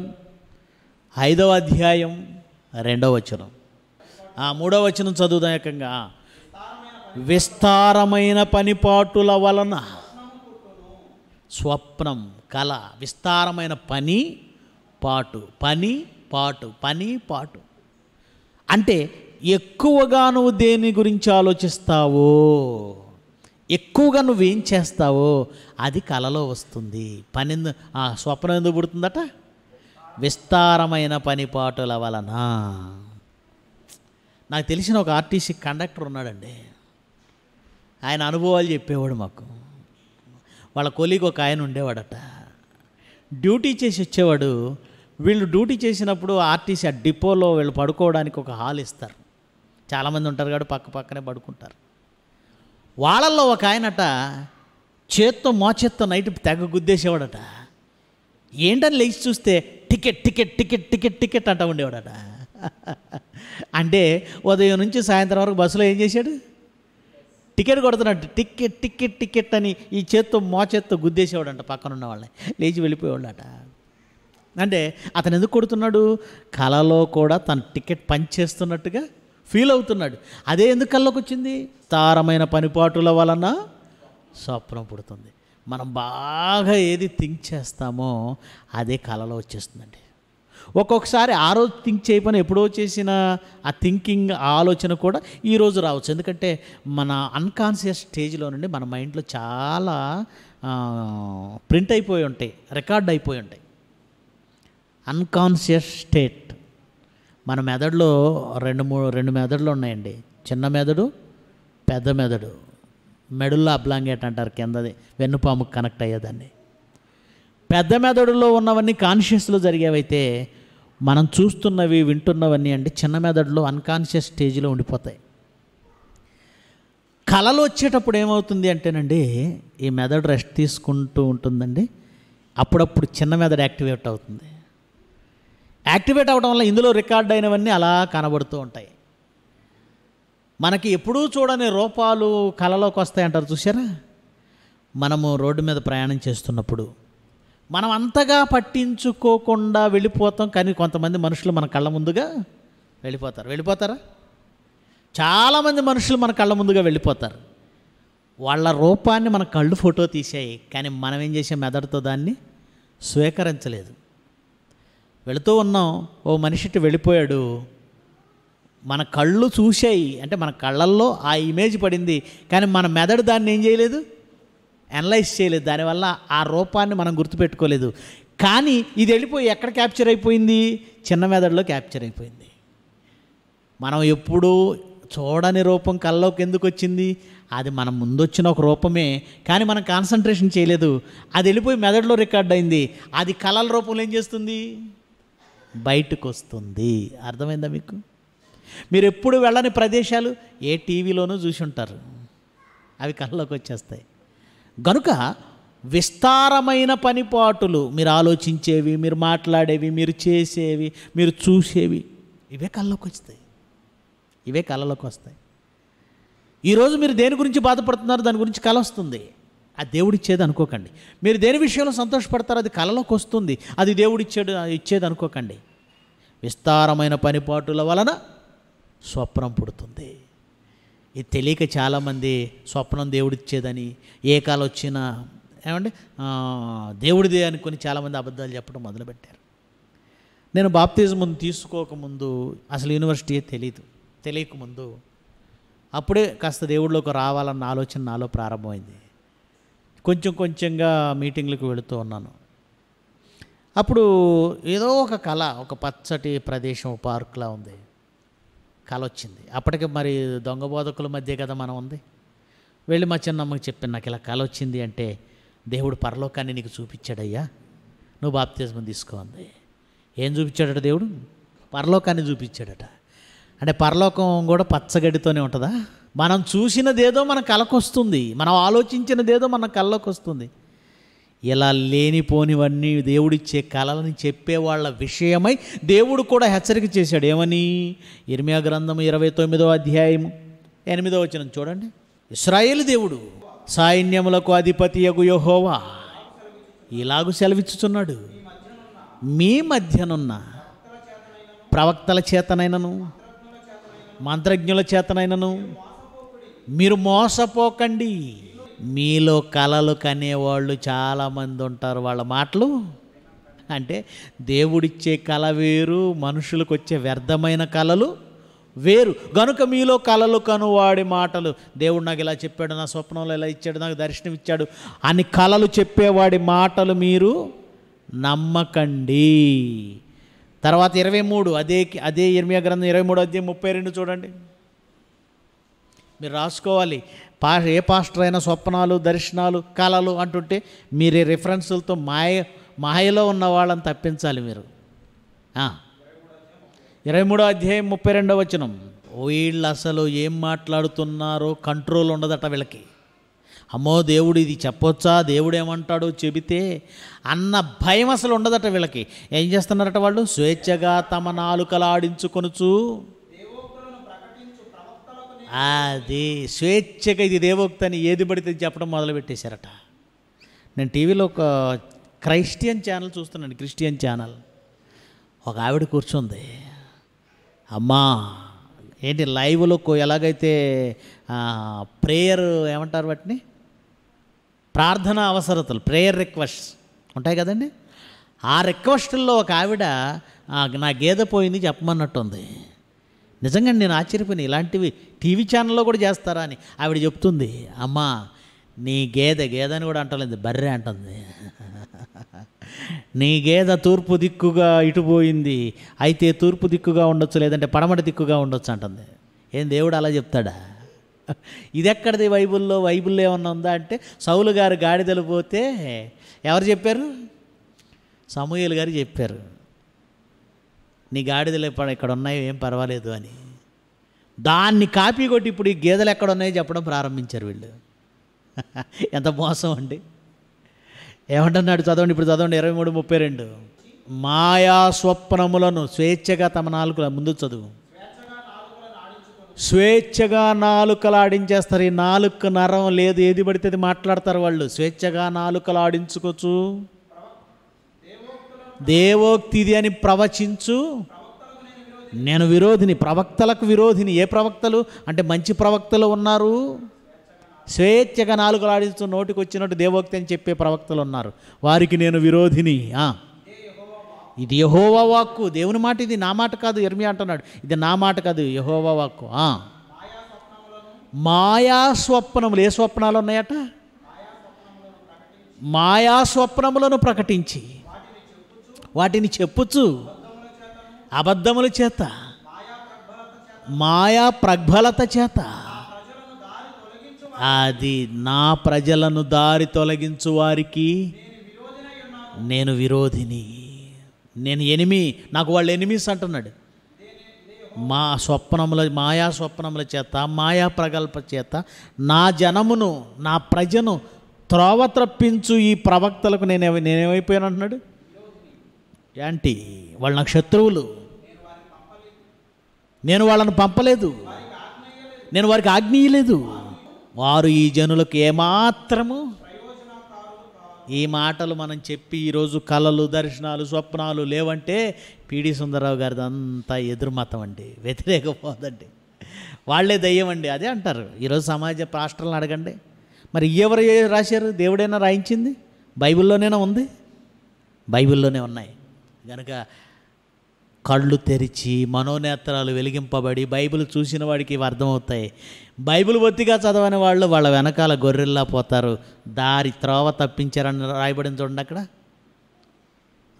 ఐదవ అధ్యాయం రెండవ వచనం ఆ మూడవ వచనం చదువుదాయకంగా విస్తారమైన పనిపాటుల వలన స్వప్నం కళ విస్తారమైన పని పాటు పని పాటు పని పాటు అంటే ఎక్కువగా నువ్వు దేని గురించి ఆలోచిస్తావో ఎక్కువగా నువ్వేం చేస్తావో అది కళలో వస్తుంది పని ఆ స్వప్నం ఎందుకు పుడుతుందట విస్తారమైన పని పాటుల వలన నాకు తెలిసిన ఒక ఆర్టీసీ కండక్టర్ ఉన్నాడండి ఆయన అనుభవాలు చెప్పేవాడు మాకు వాళ్ళ కొలీగ్ ఒక ఆయన ఉండేవాడట డ్యూటీ చేసి వచ్చేవాడు వీళ్ళు డ్యూటీ చేసినప్పుడు ఆర్టీసీ ఆ డిపోలో వీళ్ళు పడుకోవడానికి ఒక హాల్ ఇస్తారు చాలామంది ఉంటారు కాబట్టి పక్క పక్కనే పడుకుంటారు వాళ్ళల్లో ఒక ఆయనట చేత్తో మోచేత్తో నైట్ తెగ గుద్దేసేవాడట ఏంటని లేచి చూస్తే ticket ticket ticket ticket ticket అంట ఉండేవాడట అంటే ఉదయం నుంచి సాయంత్రం వరకు బస్సులో ఏం చేశాడు టికెట్ కొడుతున్నాడు టికెట్ టికెట్ టికెట్ అని ఈ చేత్తో మా చేత్తో గుద్దేసేవాడంట ఉన్న వాళ్ళని లేచి వెళ్ళిపోయేవాళ్ళట అంటే అతను ఎందుకు కొడుతున్నాడు కళలో కూడా తన టికెట్ పనిచేస్తున్నట్టుగా ఫీల్ అవుతున్నాడు అదే ఎందుకు కళ్ళకు వచ్చింది తారమైన పనిపాటుల వలన స్వప్నం పుడుతుంది మనం బాగా ఏది థింక్ చేస్తామో అదే కళలో వచ్చేస్తుందండి ఒక్కొక్కసారి ఆ రోజు థింక్ చేయపని ఎప్పుడో చేసిన ఆ థింకింగ్ ఆ ఆలోచన కూడా ఈరోజు రావచ్చు ఎందుకంటే మన అన్కాన్షియస్ స్టేజ్లో నుండి మన మైండ్లో చాలా ప్రింట్ అయిపోయి ఉంటాయి రికార్డ్ అయిపోయి ఉంటాయి అన్కాన్షియస్ స్టేట్ మన మెదడులో రెండు మూడు రెండు మెదడులు ఉన్నాయండి చిన్న మెదడు పెద్ద మెదడు మెడల్లో అబ్లాంగేట్ అంటారు కిందది వెన్నుపాముకు కనెక్ట్ అయ్యేదాన్ని పెద్ద మెదడులో ఉన్నవన్నీ కాన్షియస్లో జరిగేవైతే మనం చూస్తున్నవి వింటున్నవన్నీ అంటే చిన్న మెదడులో అన్కాన్షియస్ స్టేజ్లో ఉండిపోతాయి కళలు వచ్చేటప్పుడు ఏమవుతుంది అంటేనండి ఈ మెదడు రెస్ట్ తీసుకుంటూ ఉంటుందండి అప్పుడప్పుడు చిన్న మెదడు యాక్టివేట్ అవుతుంది యాక్టివేట్ అవడం వల్ల ఇందులో రికార్డ్ అయినవన్నీ అలా కనబడుతూ ఉంటాయి మనకి ఎప్పుడూ చూడని రూపాలు కళలోకి వస్తాయంటారు చూసారా మనము రోడ్డు మీద ప్రయాణం చేస్తున్నప్పుడు మనం అంతగా పట్టించుకోకుండా వెళ్ళిపోతాం కానీ కొంతమంది మనుషులు మన కళ్ళ ముందుగా వెళ్ళిపోతారు వెళ్ళిపోతారా చాలామంది మనుషులు మన కళ్ళ ముందుగా వెళ్ళిపోతారు వాళ్ళ రూపాన్ని మన కళ్ళు ఫోటో తీసాయి కానీ మనం ఏం చేసే మెదడుతో దాన్ని స్వీకరించలేదు వెళుతూ ఉన్నాం ఓ మనిషిటి వెళ్ళిపోయాడు మన కళ్ళు చూసాయి అంటే మన కళ్ళల్లో ఆ ఇమేజ్ పడింది కానీ మన మెదడు దాన్ని ఏం చేయలేదు అనలైజ్ చేయలేదు దానివల్ల ఆ రూపాన్ని మనం గుర్తుపెట్టుకోలేదు కానీ ఇది వెళ్ళిపోయి ఎక్కడ క్యాప్చర్ అయిపోయింది చిన్న మెదడులో క్యాప్చర్ అయిపోయింది మనం ఎప్పుడూ చూడని రూపం కల్లోకి ఎందుకు వచ్చింది అది మనం ముందొచ్చిన ఒక రూపమే కానీ మనం కాన్సన్ట్రేషన్ చేయలేదు అది వెళ్ళిపోయి మెదడులో రికార్డ్ అయింది అది కళల రూపంలో ఏం చేస్తుంది బయటకు వస్తుంది అర్థమైందా మీకు మీరు ఎప్పుడు వెళ్ళని ప్రదేశాలు ఏ టీవీలోనూ చూసి ఉంటారు అవి కళ్ళలోకి వచ్చేస్తాయి గనుక విస్తారమైన పనిపాటులు మీరు ఆలోచించేవి మీరు మాట్లాడేవి మీరు చేసేవి మీరు చూసేవి ఇవే కళ్ళలోకి వస్తాయి ఇవే కళ్ళలోకి వస్తాయి ఈరోజు మీరు దేని గురించి బాధపడుతున్నారు దాని గురించి కళ వస్తుంది ఆ దేవుడిచ్చేది అనుకోకండి మీరు దేని విషయంలో సంతోషపడతారు అది కళలోకి వస్తుంది అది దేవుడిచ్చాడు ఇచ్చేది అనుకోకండి విస్తారమైన పనిపాటుల వలన స్వప్నం పుడుతుంది ఇది తెలియక చాలామంది స్వప్నం దేవుడిచ్చేదని ఏ కాలం వచ్చినా ఏమంటే దేవుడిదే అనుకుని చాలామంది అబద్ధాలు చెప్పడం మొదలుపెట్టారు నేను బాప్తిజం ముందు తీసుకోకముందు అసలు యూనివర్సిటీ తెలియదు తెలియకముందు అప్పుడే కాస్త దేవుడిలోకి రావాలన్న ఆలోచన నాలో ప్రారంభమైంది కొంచెం కొంచెంగా మీటింగ్లకు వెళుతూ ఉన్నాను అప్పుడు ఏదో ఒక కళ ఒక పచ్చటి ప్రదేశం పార్క్లా ఉంది కళ వచ్చింది అప్పటికి మరి దొంగ బోధకుల మధ్య కదా మనం ఉంది వెళ్ళి మా చిన్నమ్మకి చెప్పింది నాకు ఇలా కళ వచ్చింది అంటే దేవుడు పరలోకాన్ని నీకు చూపించాడయ్యా నువ్వు బాప్తిజం తీసుకో అంది ఏం చూపించాడట దేవుడు పరలోకాన్ని చూపించాడట అంటే పరలోకం కూడా పచ్చగడ్డితోనే ఉంటుందా మనం చూసినదేదో మన కలకొస్తుంది మనం ఆలోచించినదేదో మన కళ్ళకు వస్తుంది ఇలా లేనిపోనివన్నీ దేవుడిచ్చే కళలని చెప్పేవాళ్ళ విషయమై దేవుడు కూడా హెచ్చరిక చేశాడు ఏమని ఇర్మియా గ్రంథం ఇరవై తొమ్మిదో అధ్యాయము ఎనిమిదో వచ్చిన చూడండి ఇస్రాయేల్ దేవుడు సైన్యములకు అధిపతి యగు యహోవా ఇలాగూ సెలవిచ్చుచున్నాడు మీ మధ్యనున్న ప్రవక్తల చేతనైనను మంత్రజ్ఞుల చేతనైనను మీరు మోసపోకండి మీలో కలలు కనేవాళ్ళు చాలామంది ఉంటారు వాళ్ళ మాటలు అంటే దేవుడిచ్చే కళ వేరు మనుషులకు వచ్చే వ్యర్థమైన కళలు వేరు గనుక మీలో కళలు కనువాడి మాటలు దేవుడు నాకు ఇలా చెప్పాడు నా స్వప్నంలో ఇలా ఇచ్చాడు నాకు దర్శనం ఇచ్చాడు అని కళలు చెప్పేవాడి మాటలు మీరు నమ్మకండి తర్వాత ఇరవై మూడు అదే అదే ఇరవై గ్రంథం ఇరవై మూడు అదే ముప్పై రెండు చూడండి మీరు రాసుకోవాలి పా ఏ పాస్టర్ అయినా స్వప్నాలు దర్శనాలు కళలు అంటుంటే మీరే రిఫరెన్సులతో మాయ మాయలో ఉన్న వాళ్ళని తప్పించాలి మీరు ఇరవై మూడో అధ్యాయం ముప్పై రెండో వచనం వీళ్ళు అసలు ఏం మాట్లాడుతున్నారో కంట్రోల్ ఉండదట వీళ్ళకి అమ్మో దేవుడు ఇది చెప్పొచ్చా దేవుడు ఏమంటాడో చెబితే అన్న భయం అసలు ఉండదట వీళ్ళకి ఏం చేస్తున్నారట వాళ్ళు స్వేచ్ఛగా తమ నాలుకలాడించుకొనుచు అది స్వేచ్ఛగా ఇది దేవోక్తని ఏది పడితే చెప్పడం మొదలుపెట్టేశారట నేను టీవీలో ఒక క్రైస్టియన్ ఛానల్ చూస్తున్నాను క్రిస్టియన్ ఛానల్ ఒక ఆవిడ కూర్చుంది అమ్మా ఏంటి లైవ్లో ఎలాగైతే ప్రేయర్ ఏమంటారు వాటిని ప్రార్థన అవసరతలు ప్రేయర్ రిక్వెస్ట్ ఉంటాయి కదండి ఆ రిక్వెస్టుల్లో ఒక ఆవిడ నా గేదె పోయింది చెప్పమన్నట్టుంది నిజంగా నేను ఆశ్చర్యపోయిన ఇలాంటివి టీవీ ఛానల్లో కూడా చేస్తారా అని ఆవిడ చెప్తుంది అమ్మా నీ గేదె గేదె అని కూడా అంటలేదు బర్రె అంటుంది నీ గేద తూర్పు దిక్కుగా ఇటుపోయింది అయితే తూర్పు దిక్కుగా ఉండొచ్చు లేదంటే పడమటి దిక్కుగా ఉండొచ్చు అంటుంది ఏం దేవుడు అలా చెప్తాడా ఇదెక్కడిది బైబుల్లో వైబుల్లో ఏమన్నా ఉందా అంటే సౌలు గారు గాడిదలు పోతే ఎవరు చెప్పారు సమూహలు గారు చెప్పారు నీ గాడిదలు ఇక్కడ ఉన్నాయో ఏం పర్వాలేదు అని దాన్ని కాపీ కొట్టి ఇప్పుడు ఈ గేదెలు ఎక్కడ ఉన్నాయో చెప్పడం ప్రారంభించారు వీళ్ళు ఎంత మోసం అండి ఏమంటున్నాడు చదవండి ఇప్పుడు చదవండి ఇరవై మూడు ముప్పై రెండు మాయా స్వప్నములను స్వేచ్ఛగా తమ నాలుగు ముందు చదువు స్వేచ్ఛగా నాలుకలు ఆడించేస్తారు ఈ నాలుక నరం లేదు ఏది పడితే అది మాట్లాడతారు వాళ్ళు స్వేచ్ఛగా నాలుకలాడించుకోవచ్చు దేవోక్తి ఇది అని ప్రవచించు నేను విరోధిని ప్రవక్తలకు విరోధిని ఏ ప్రవక్తలు అంటే మంచి ప్రవక్తలు ఉన్నారు స్వేచ్ఛగా నాలుగులాడిస్తూ నోటికి వచ్చినట్టు దేవోక్తి అని చెప్పే ప్రవక్తలు ఉన్నారు వారికి నేను విరోధిని ఇది యహోవా వాక్కు దేవుని మాట ఇది నా మాట కాదు ఎర్మి అంటున్నాడు ఇది నా మాట కాదు యహోవా వాక్కు మాయా స్వప్నములు ఏ స్వప్నాలు ఉన్నాయట మాయా స్వప్నములను ప్రకటించి వాటిని చెప్పుచు అబద్ధముల చేత మాయా ప్రగ్బలత చేత అది నా ప్రజలను దారి తొలగించు వారికి నేను విరోధిని నేను ఎనిమి నాకు వాళ్ళు ఎనిమిస్ అంటున్నాడు మా స్వప్నముల మాయా స్వప్నముల చేత మాయా ప్రగల్ప చేత నా జనమును నా ప్రజను త్రోవ త్రప్పించు ఈ ప్రవక్తలకు నేనే నేనేమైపోయాను అంటున్నాడు ఏంటి వాళ్ళు నాకు శత్రువులు నేను వాళ్ళను పంపలేదు నేను వారికి ఆజ్ఞీయలేదు వారు ఈ జనులకు ఏమాత్రము ఈ మాటలు మనం చెప్పి ఈరోజు కళలు దర్శనాలు స్వప్నాలు లేవంటే పీడి సుందరరావు గారిది అంతా ఎదురుమతం అండి వ్యతిరేకపోదండి వాళ్ళే దయ్యం అండి అదే అంటారు ఈరోజు సమాజ రాష్ట్రాలను అడగండి మరి ఎవరు రాశారు దేవుడైనా రాయించింది బైబిల్లోనైనా ఉంది బైబిల్లోనే ఉన్నాయి కనుక కళ్ళు తెరిచి మనోనేత్రాలు వెలిగింపబడి బైబిల్ చూసిన వాడికి ఇవి అర్థమవుతాయి బైబిల్ బొత్తిగా చదవని వాళ్ళు వాళ్ళ వెనకాల గొర్రెల్లా పోతారు దారి త్రోవ తప్పించారని రాయబడింది చూడండి అక్కడ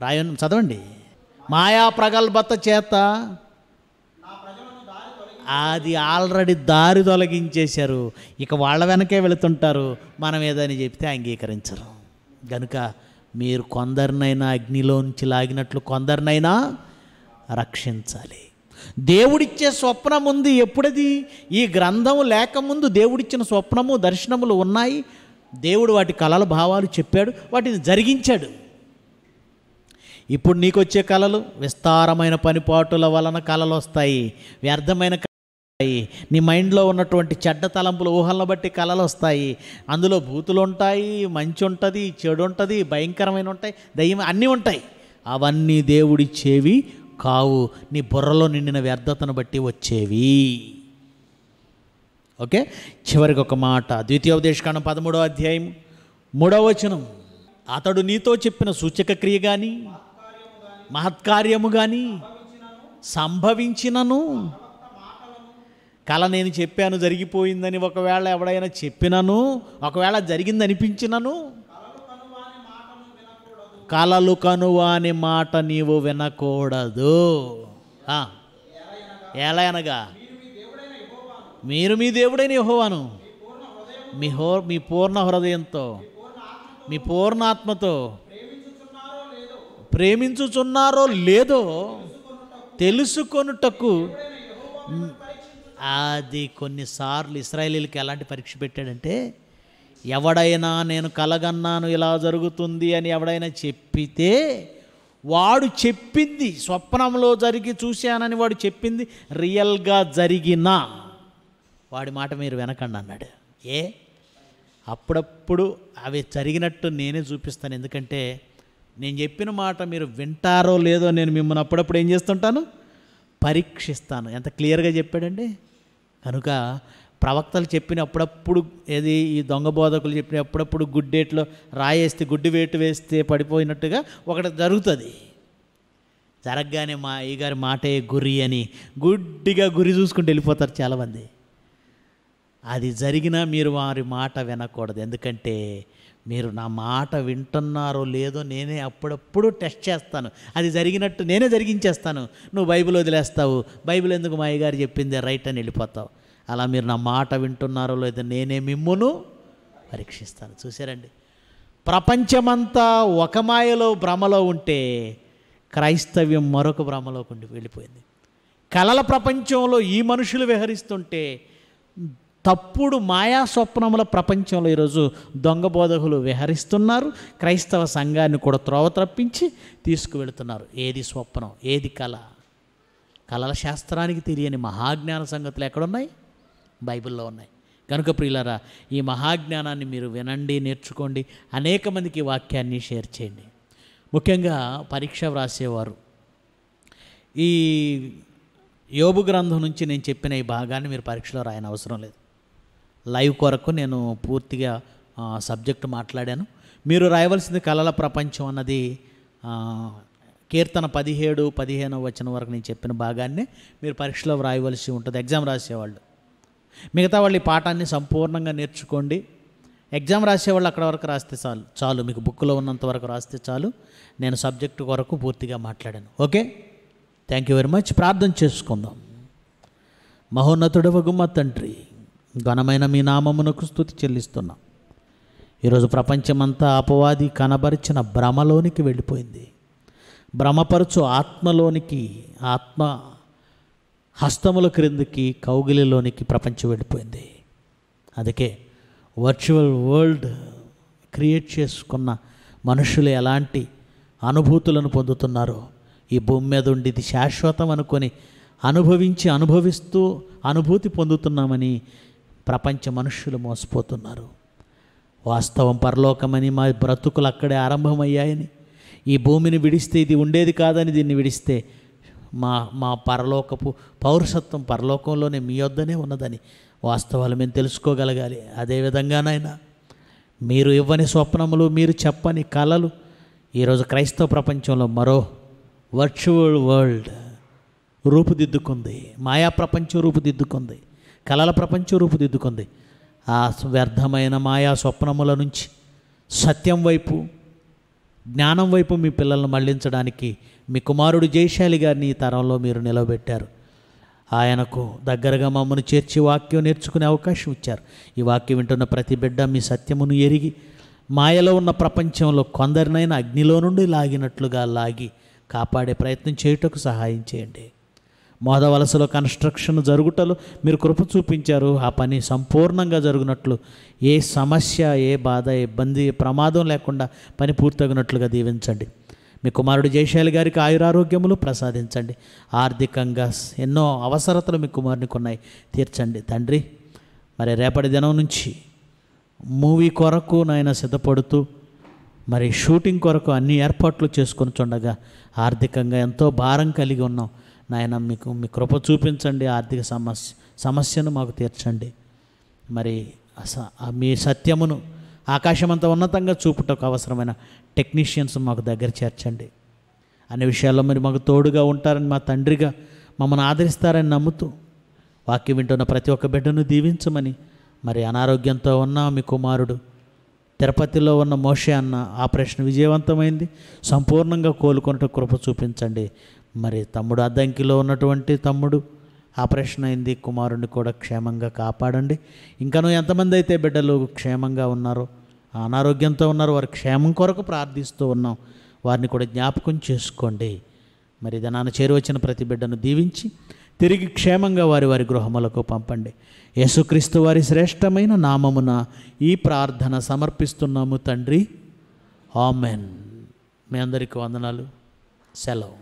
రాయ చదవండి మాయా ప్రగల్భత చేత అది ఆల్రెడీ దారి తొలగించేశారు ఇక వాళ్ళ వెనకే వెళుతుంటారు మనం ఏదని చెప్తే అంగీకరించరు కనుక మీరు కొందరినైనా అగ్నిలోంచి లాగినట్లు కొందరినైనా రక్షించాలి దేవుడిచ్చే స్వప్నం ఉంది ఎప్పుడది ఈ గ్రంథం లేకముందు దేవుడిచ్చిన స్వప్నము దర్శనములు ఉన్నాయి దేవుడు వాటి కళల భావాలు చెప్పాడు వాటిని జరిగించాడు ఇప్పుడు నీకు వచ్చే కళలు విస్తారమైన పనిపాటుల వలన కళలు వస్తాయి వ్యర్థమైన కళాయి నీ మైండ్లో ఉన్నటువంటి చెడ్డ తలంపులు ఊహలను బట్టి కళలు వస్తాయి అందులో భూతులు ఉంటాయి మంచి ఉంటుంది చెడు ఉంటుంది భయంకరమైన ఉంటాయి దయ్యం అన్నీ ఉంటాయి అవన్నీ దేవుడిచ్చేవి కావు నీ బుర్రలో నిండిన వ్యర్థతను బట్టి వచ్చేవి ఓకే చివరికి ఒక మాట ద్వితీయోపదేశకాండం పదమూడో అధ్యాయం మూడవ వచనం అతడు నీతో చెప్పిన సూచక క్రియ కానీ మహత్కార్యము కానీ సంభవించినను కళ నేను చెప్పాను జరిగిపోయిందని ఒకవేళ ఎవడైనా చెప్పినను ఒకవేళ జరిగింది అనిపించినను కలలు కనువ మాట నీవు వినకూడదు ఎలా అనగా మీరు మీ దేవుడైన యహోవాను మీ హో మీ పూర్ణ హృదయంతో మీ పూర్ణాత్మతో ప్రేమించుచున్నారో లేదో తెలుసుకొనుటకు అది కొన్నిసార్లు ఇస్రాయలీలకి ఎలాంటి పరీక్ష పెట్టాడంటే ఎవడైనా నేను కలగన్నాను ఇలా జరుగుతుంది అని ఎవడైనా చెప్పితే వాడు చెప్పింది స్వప్నంలో జరిగి చూశానని వాడు చెప్పింది రియల్గా జరిగిన వాడి మాట మీరు వెనకండి అన్నాడు ఏ అప్పుడప్పుడు అవి జరిగినట్టు నేనే చూపిస్తాను ఎందుకంటే నేను చెప్పిన మాట మీరు వింటారో లేదో నేను మిమ్మల్ని అప్పుడప్పుడు ఏం చేస్తుంటాను పరీక్షిస్తాను ఎంత క్లియర్గా చెప్పాడండి కనుక ప్రవక్తలు చెప్పిన అప్పుడప్పుడు ఏది ఈ దొంగ బోధకులు చెప్పిన అప్పుడప్పుడు గుడ్డేట్లో రాయేస్తే గుడ్డి వేటు వేస్తే పడిపోయినట్టుగా ఒకటి జరుగుతుంది జరగగానే మా అయ్యగారి మాటే గురి అని గుడ్డిగా గురి చూసుకుంటూ వెళ్ళిపోతారు చాలామంది అది జరిగినా మీరు వారి మాట వినకూడదు ఎందుకంటే మీరు నా మాట వింటున్నారో లేదో నేనే అప్పుడప్పుడు టెస్ట్ చేస్తాను అది జరిగినట్టు నేనే జరిగించేస్తాను నువ్వు బైబిల్ వదిలేస్తావు బైబిల్ ఎందుకు మా అయ్యగారు చెప్పింది రైట్ అని వెళ్ళిపోతావు అలా మీరు నా మాట వింటున్నారో లేదా నేనే మిమ్మును పరీక్షిస్తాను చూసారండి ప్రపంచమంతా ఒక మాయలో భ్రమలో ఉంటే క్రైస్తవ్యం మరొక భ్రమలో కొండి వెళ్ళిపోయింది కలల ప్రపంచంలో ఈ మనుషులు విహరిస్తుంటే తప్పుడు మాయా స్వప్నముల ప్రపంచంలో ఈరోజు దొంగ బోధకులు విహరిస్తున్నారు క్రైస్తవ సంఘాన్ని కూడా త్రోవ తప్పించి తీసుకువెళుతున్నారు ఏది స్వప్నం ఏది కళ కళల శాస్త్రానికి తెలియని మహాజ్ఞాన సంగతులు ఎక్కడున్నాయి బైబిల్లో ఉన్నాయి కనుక ప్రియులరా ఈ మహాజ్ఞానాన్ని మీరు వినండి నేర్చుకోండి అనేక మందికి వాక్యాన్ని షేర్ చేయండి ముఖ్యంగా పరీక్ష వ్రాసేవారు ఈ యోగు గ్రంథం నుంచి నేను చెప్పిన ఈ భాగాన్ని మీరు పరీక్షలో రాయని అవసరం లేదు లైవ్ కొరకు నేను పూర్తిగా సబ్జెక్ట్ మాట్లాడాను మీరు రాయవలసింది కళల ప్రపంచం అన్నది కీర్తన పదిహేడు పదిహేనవ వచ్చిన వరకు నేను చెప్పిన భాగాన్ని మీరు పరీక్షలో రాయవలసి ఉంటుంది ఎగ్జామ్ రాసేవాళ్ళు మిగతా వాళ్ళు ఈ పాఠాన్ని సంపూర్ణంగా నేర్చుకోండి ఎగ్జామ్ రాసేవాళ్ళు అక్కడ వరకు రాస్తే చాలు చాలు మీకు బుక్లో ఉన్నంత వరకు రాస్తే చాలు నేను సబ్జెక్టు కొరకు పూర్తిగా మాట్లాడాను okay thank you very much ప్రార్థన చేసుకుందాం మహోన్నతుడు మా తండ్రి ఘనమైన మీ నామమునకు స్థుతి చెల్లిస్తున్నాం ఈరోజు ప్రపంచమంతా అపవాది కనబరిచిన భ్రమలోనికి వెళ్ళిపోయింది భ్రమపరచు ఆత్మలోనికి ఆత్మ హస్తముల క్రిందికి కౌగిలిలోనికి ప్రపంచం వెళ్ళిపోయింది అందుకే వర్చువల్ వరల్డ్ క్రియేట్ చేసుకున్న మనుషులు ఎలాంటి అనుభూతులను పొందుతున్నారో ఈ భూమి మీద ఉండి ఇది శాశ్వతం అనుకొని అనుభవించి అనుభవిస్తూ అనుభూతి పొందుతున్నామని ప్రపంచ మనుషులు మోసపోతున్నారు వాస్తవం పరలోకమని మా బ్రతుకులు అక్కడే ఆరంభమయ్యాయని ఈ భూమిని విడిస్తే ఇది ఉండేది కాదని దీన్ని విడిస్తే మా మా పరలోకపు పౌరుషత్వం పరలోకంలోనే మీ వద్దనే ఉన్నదని వాస్తవాలు మేము తెలుసుకోగలగాలి అదేవిధంగానైనా మీరు ఇవ్వని స్వప్నములు మీరు చెప్పని కళలు ఈరోజు క్రైస్తవ ప్రపంచంలో మరో వర్చువల్ వరల్డ్ రూపుదిద్దుకుంది మాయా ప్రపంచం రూపుదిద్దుకుంది కళల ప్రపంచం రూపుదిద్దుకుంది ఆ వ్యర్థమైన మాయా స్వప్నముల నుంచి సత్యం వైపు జ్ఞానం వైపు మీ పిల్లలను మళ్ళించడానికి మీ కుమారుడు జయశాలి గారిని ఈ తరంలో మీరు నిలబెట్టారు ఆయనకు దగ్గరగా మమ్మల్ని చేర్చి వాక్యం నేర్చుకునే అవకాశం ఇచ్చారు ఈ వాక్యం వింటున్న ప్రతి బిడ్డ మీ సత్యమును ఎరిగి మాయలో ఉన్న ప్రపంచంలో కొందరినైనా అగ్నిలో నుండి లాగినట్లుగా లాగి కాపాడే ప్రయత్నం చేయుటకు సహాయం చేయండి మోద వలసలో కన్స్ట్రక్షన్ జరుగుటలో మీరు కృప చూపించారు ఆ పని సంపూర్ణంగా జరుగునట్లు ఏ సమస్య ఏ బాధ ఇబ్బంది ప్రమాదం లేకుండా పని పూర్తగినట్లుగా దీవించండి మీ కుమారుడు జయశాలి గారికి ఆయురారోగ్యములు ప్రసాదించండి ఆర్థికంగా ఎన్నో అవసరతలు మీ కుమారునికి ఉన్నాయి తీర్చండి తండ్రి మరి రేపటి దినం నుంచి మూవీ కొరకు నాయన సిద్ధపడుతూ మరి షూటింగ్ కొరకు అన్ని ఏర్పాట్లు చేసుకుని చూడగా ఆర్థికంగా ఎంతో భారం కలిగి ఉన్నాం నాయన మీకు మీ కృప చూపించండి ఆర్థిక సమస్య సమస్యను మాకు తీర్చండి మరి మీ సత్యమును ఆకాశమంత ఉన్నతంగా చూపుటకు అవసరమైన టెక్నీషియన్స్ మాకు దగ్గర చేర్చండి అన్ని విషయాల్లో మీరు మాకు తోడుగా ఉంటారని మా తండ్రిగా మమ్మల్ని ఆదరిస్తారని నమ్ముతూ వాక్యం వింటున్న ప్రతి ఒక్క బిడ్డను దీవించమని మరి అనారోగ్యంతో ఉన్న మీ కుమారుడు తిరుపతిలో ఉన్న మోషే అన్న ఆపరేషన్ విజయవంతమైంది సంపూర్ణంగా కోలుకున్నట్టు కృప చూపించండి మరి తమ్ముడు అద్దంకిలో ఉన్నటువంటి తమ్ముడు ఆపరేషన్ అయింది కుమారుణ్ణి కూడా క్షేమంగా కాపాడండి నువ్వు ఎంతమంది అయితే బిడ్డలు క్షేమంగా ఉన్నారో అనారోగ్యంతో ఉన్నారు వారి క్షేమం కొరకు ప్రార్థిస్తూ ఉన్నాం వారిని కూడా జ్ఞాపకం చేసుకోండి మరి ధనాన వచ్చిన ప్రతి బిడ్డను దీవించి తిరిగి క్షేమంగా వారి వారి గృహములకు పంపండి యేసుక్రీస్తు వారి శ్రేష్టమైన నామమున ఈ ప్రార్థన సమర్పిస్తున్నాము తండ్రి ఆమెన్ మీ అందరికీ వందనాలు సెలవు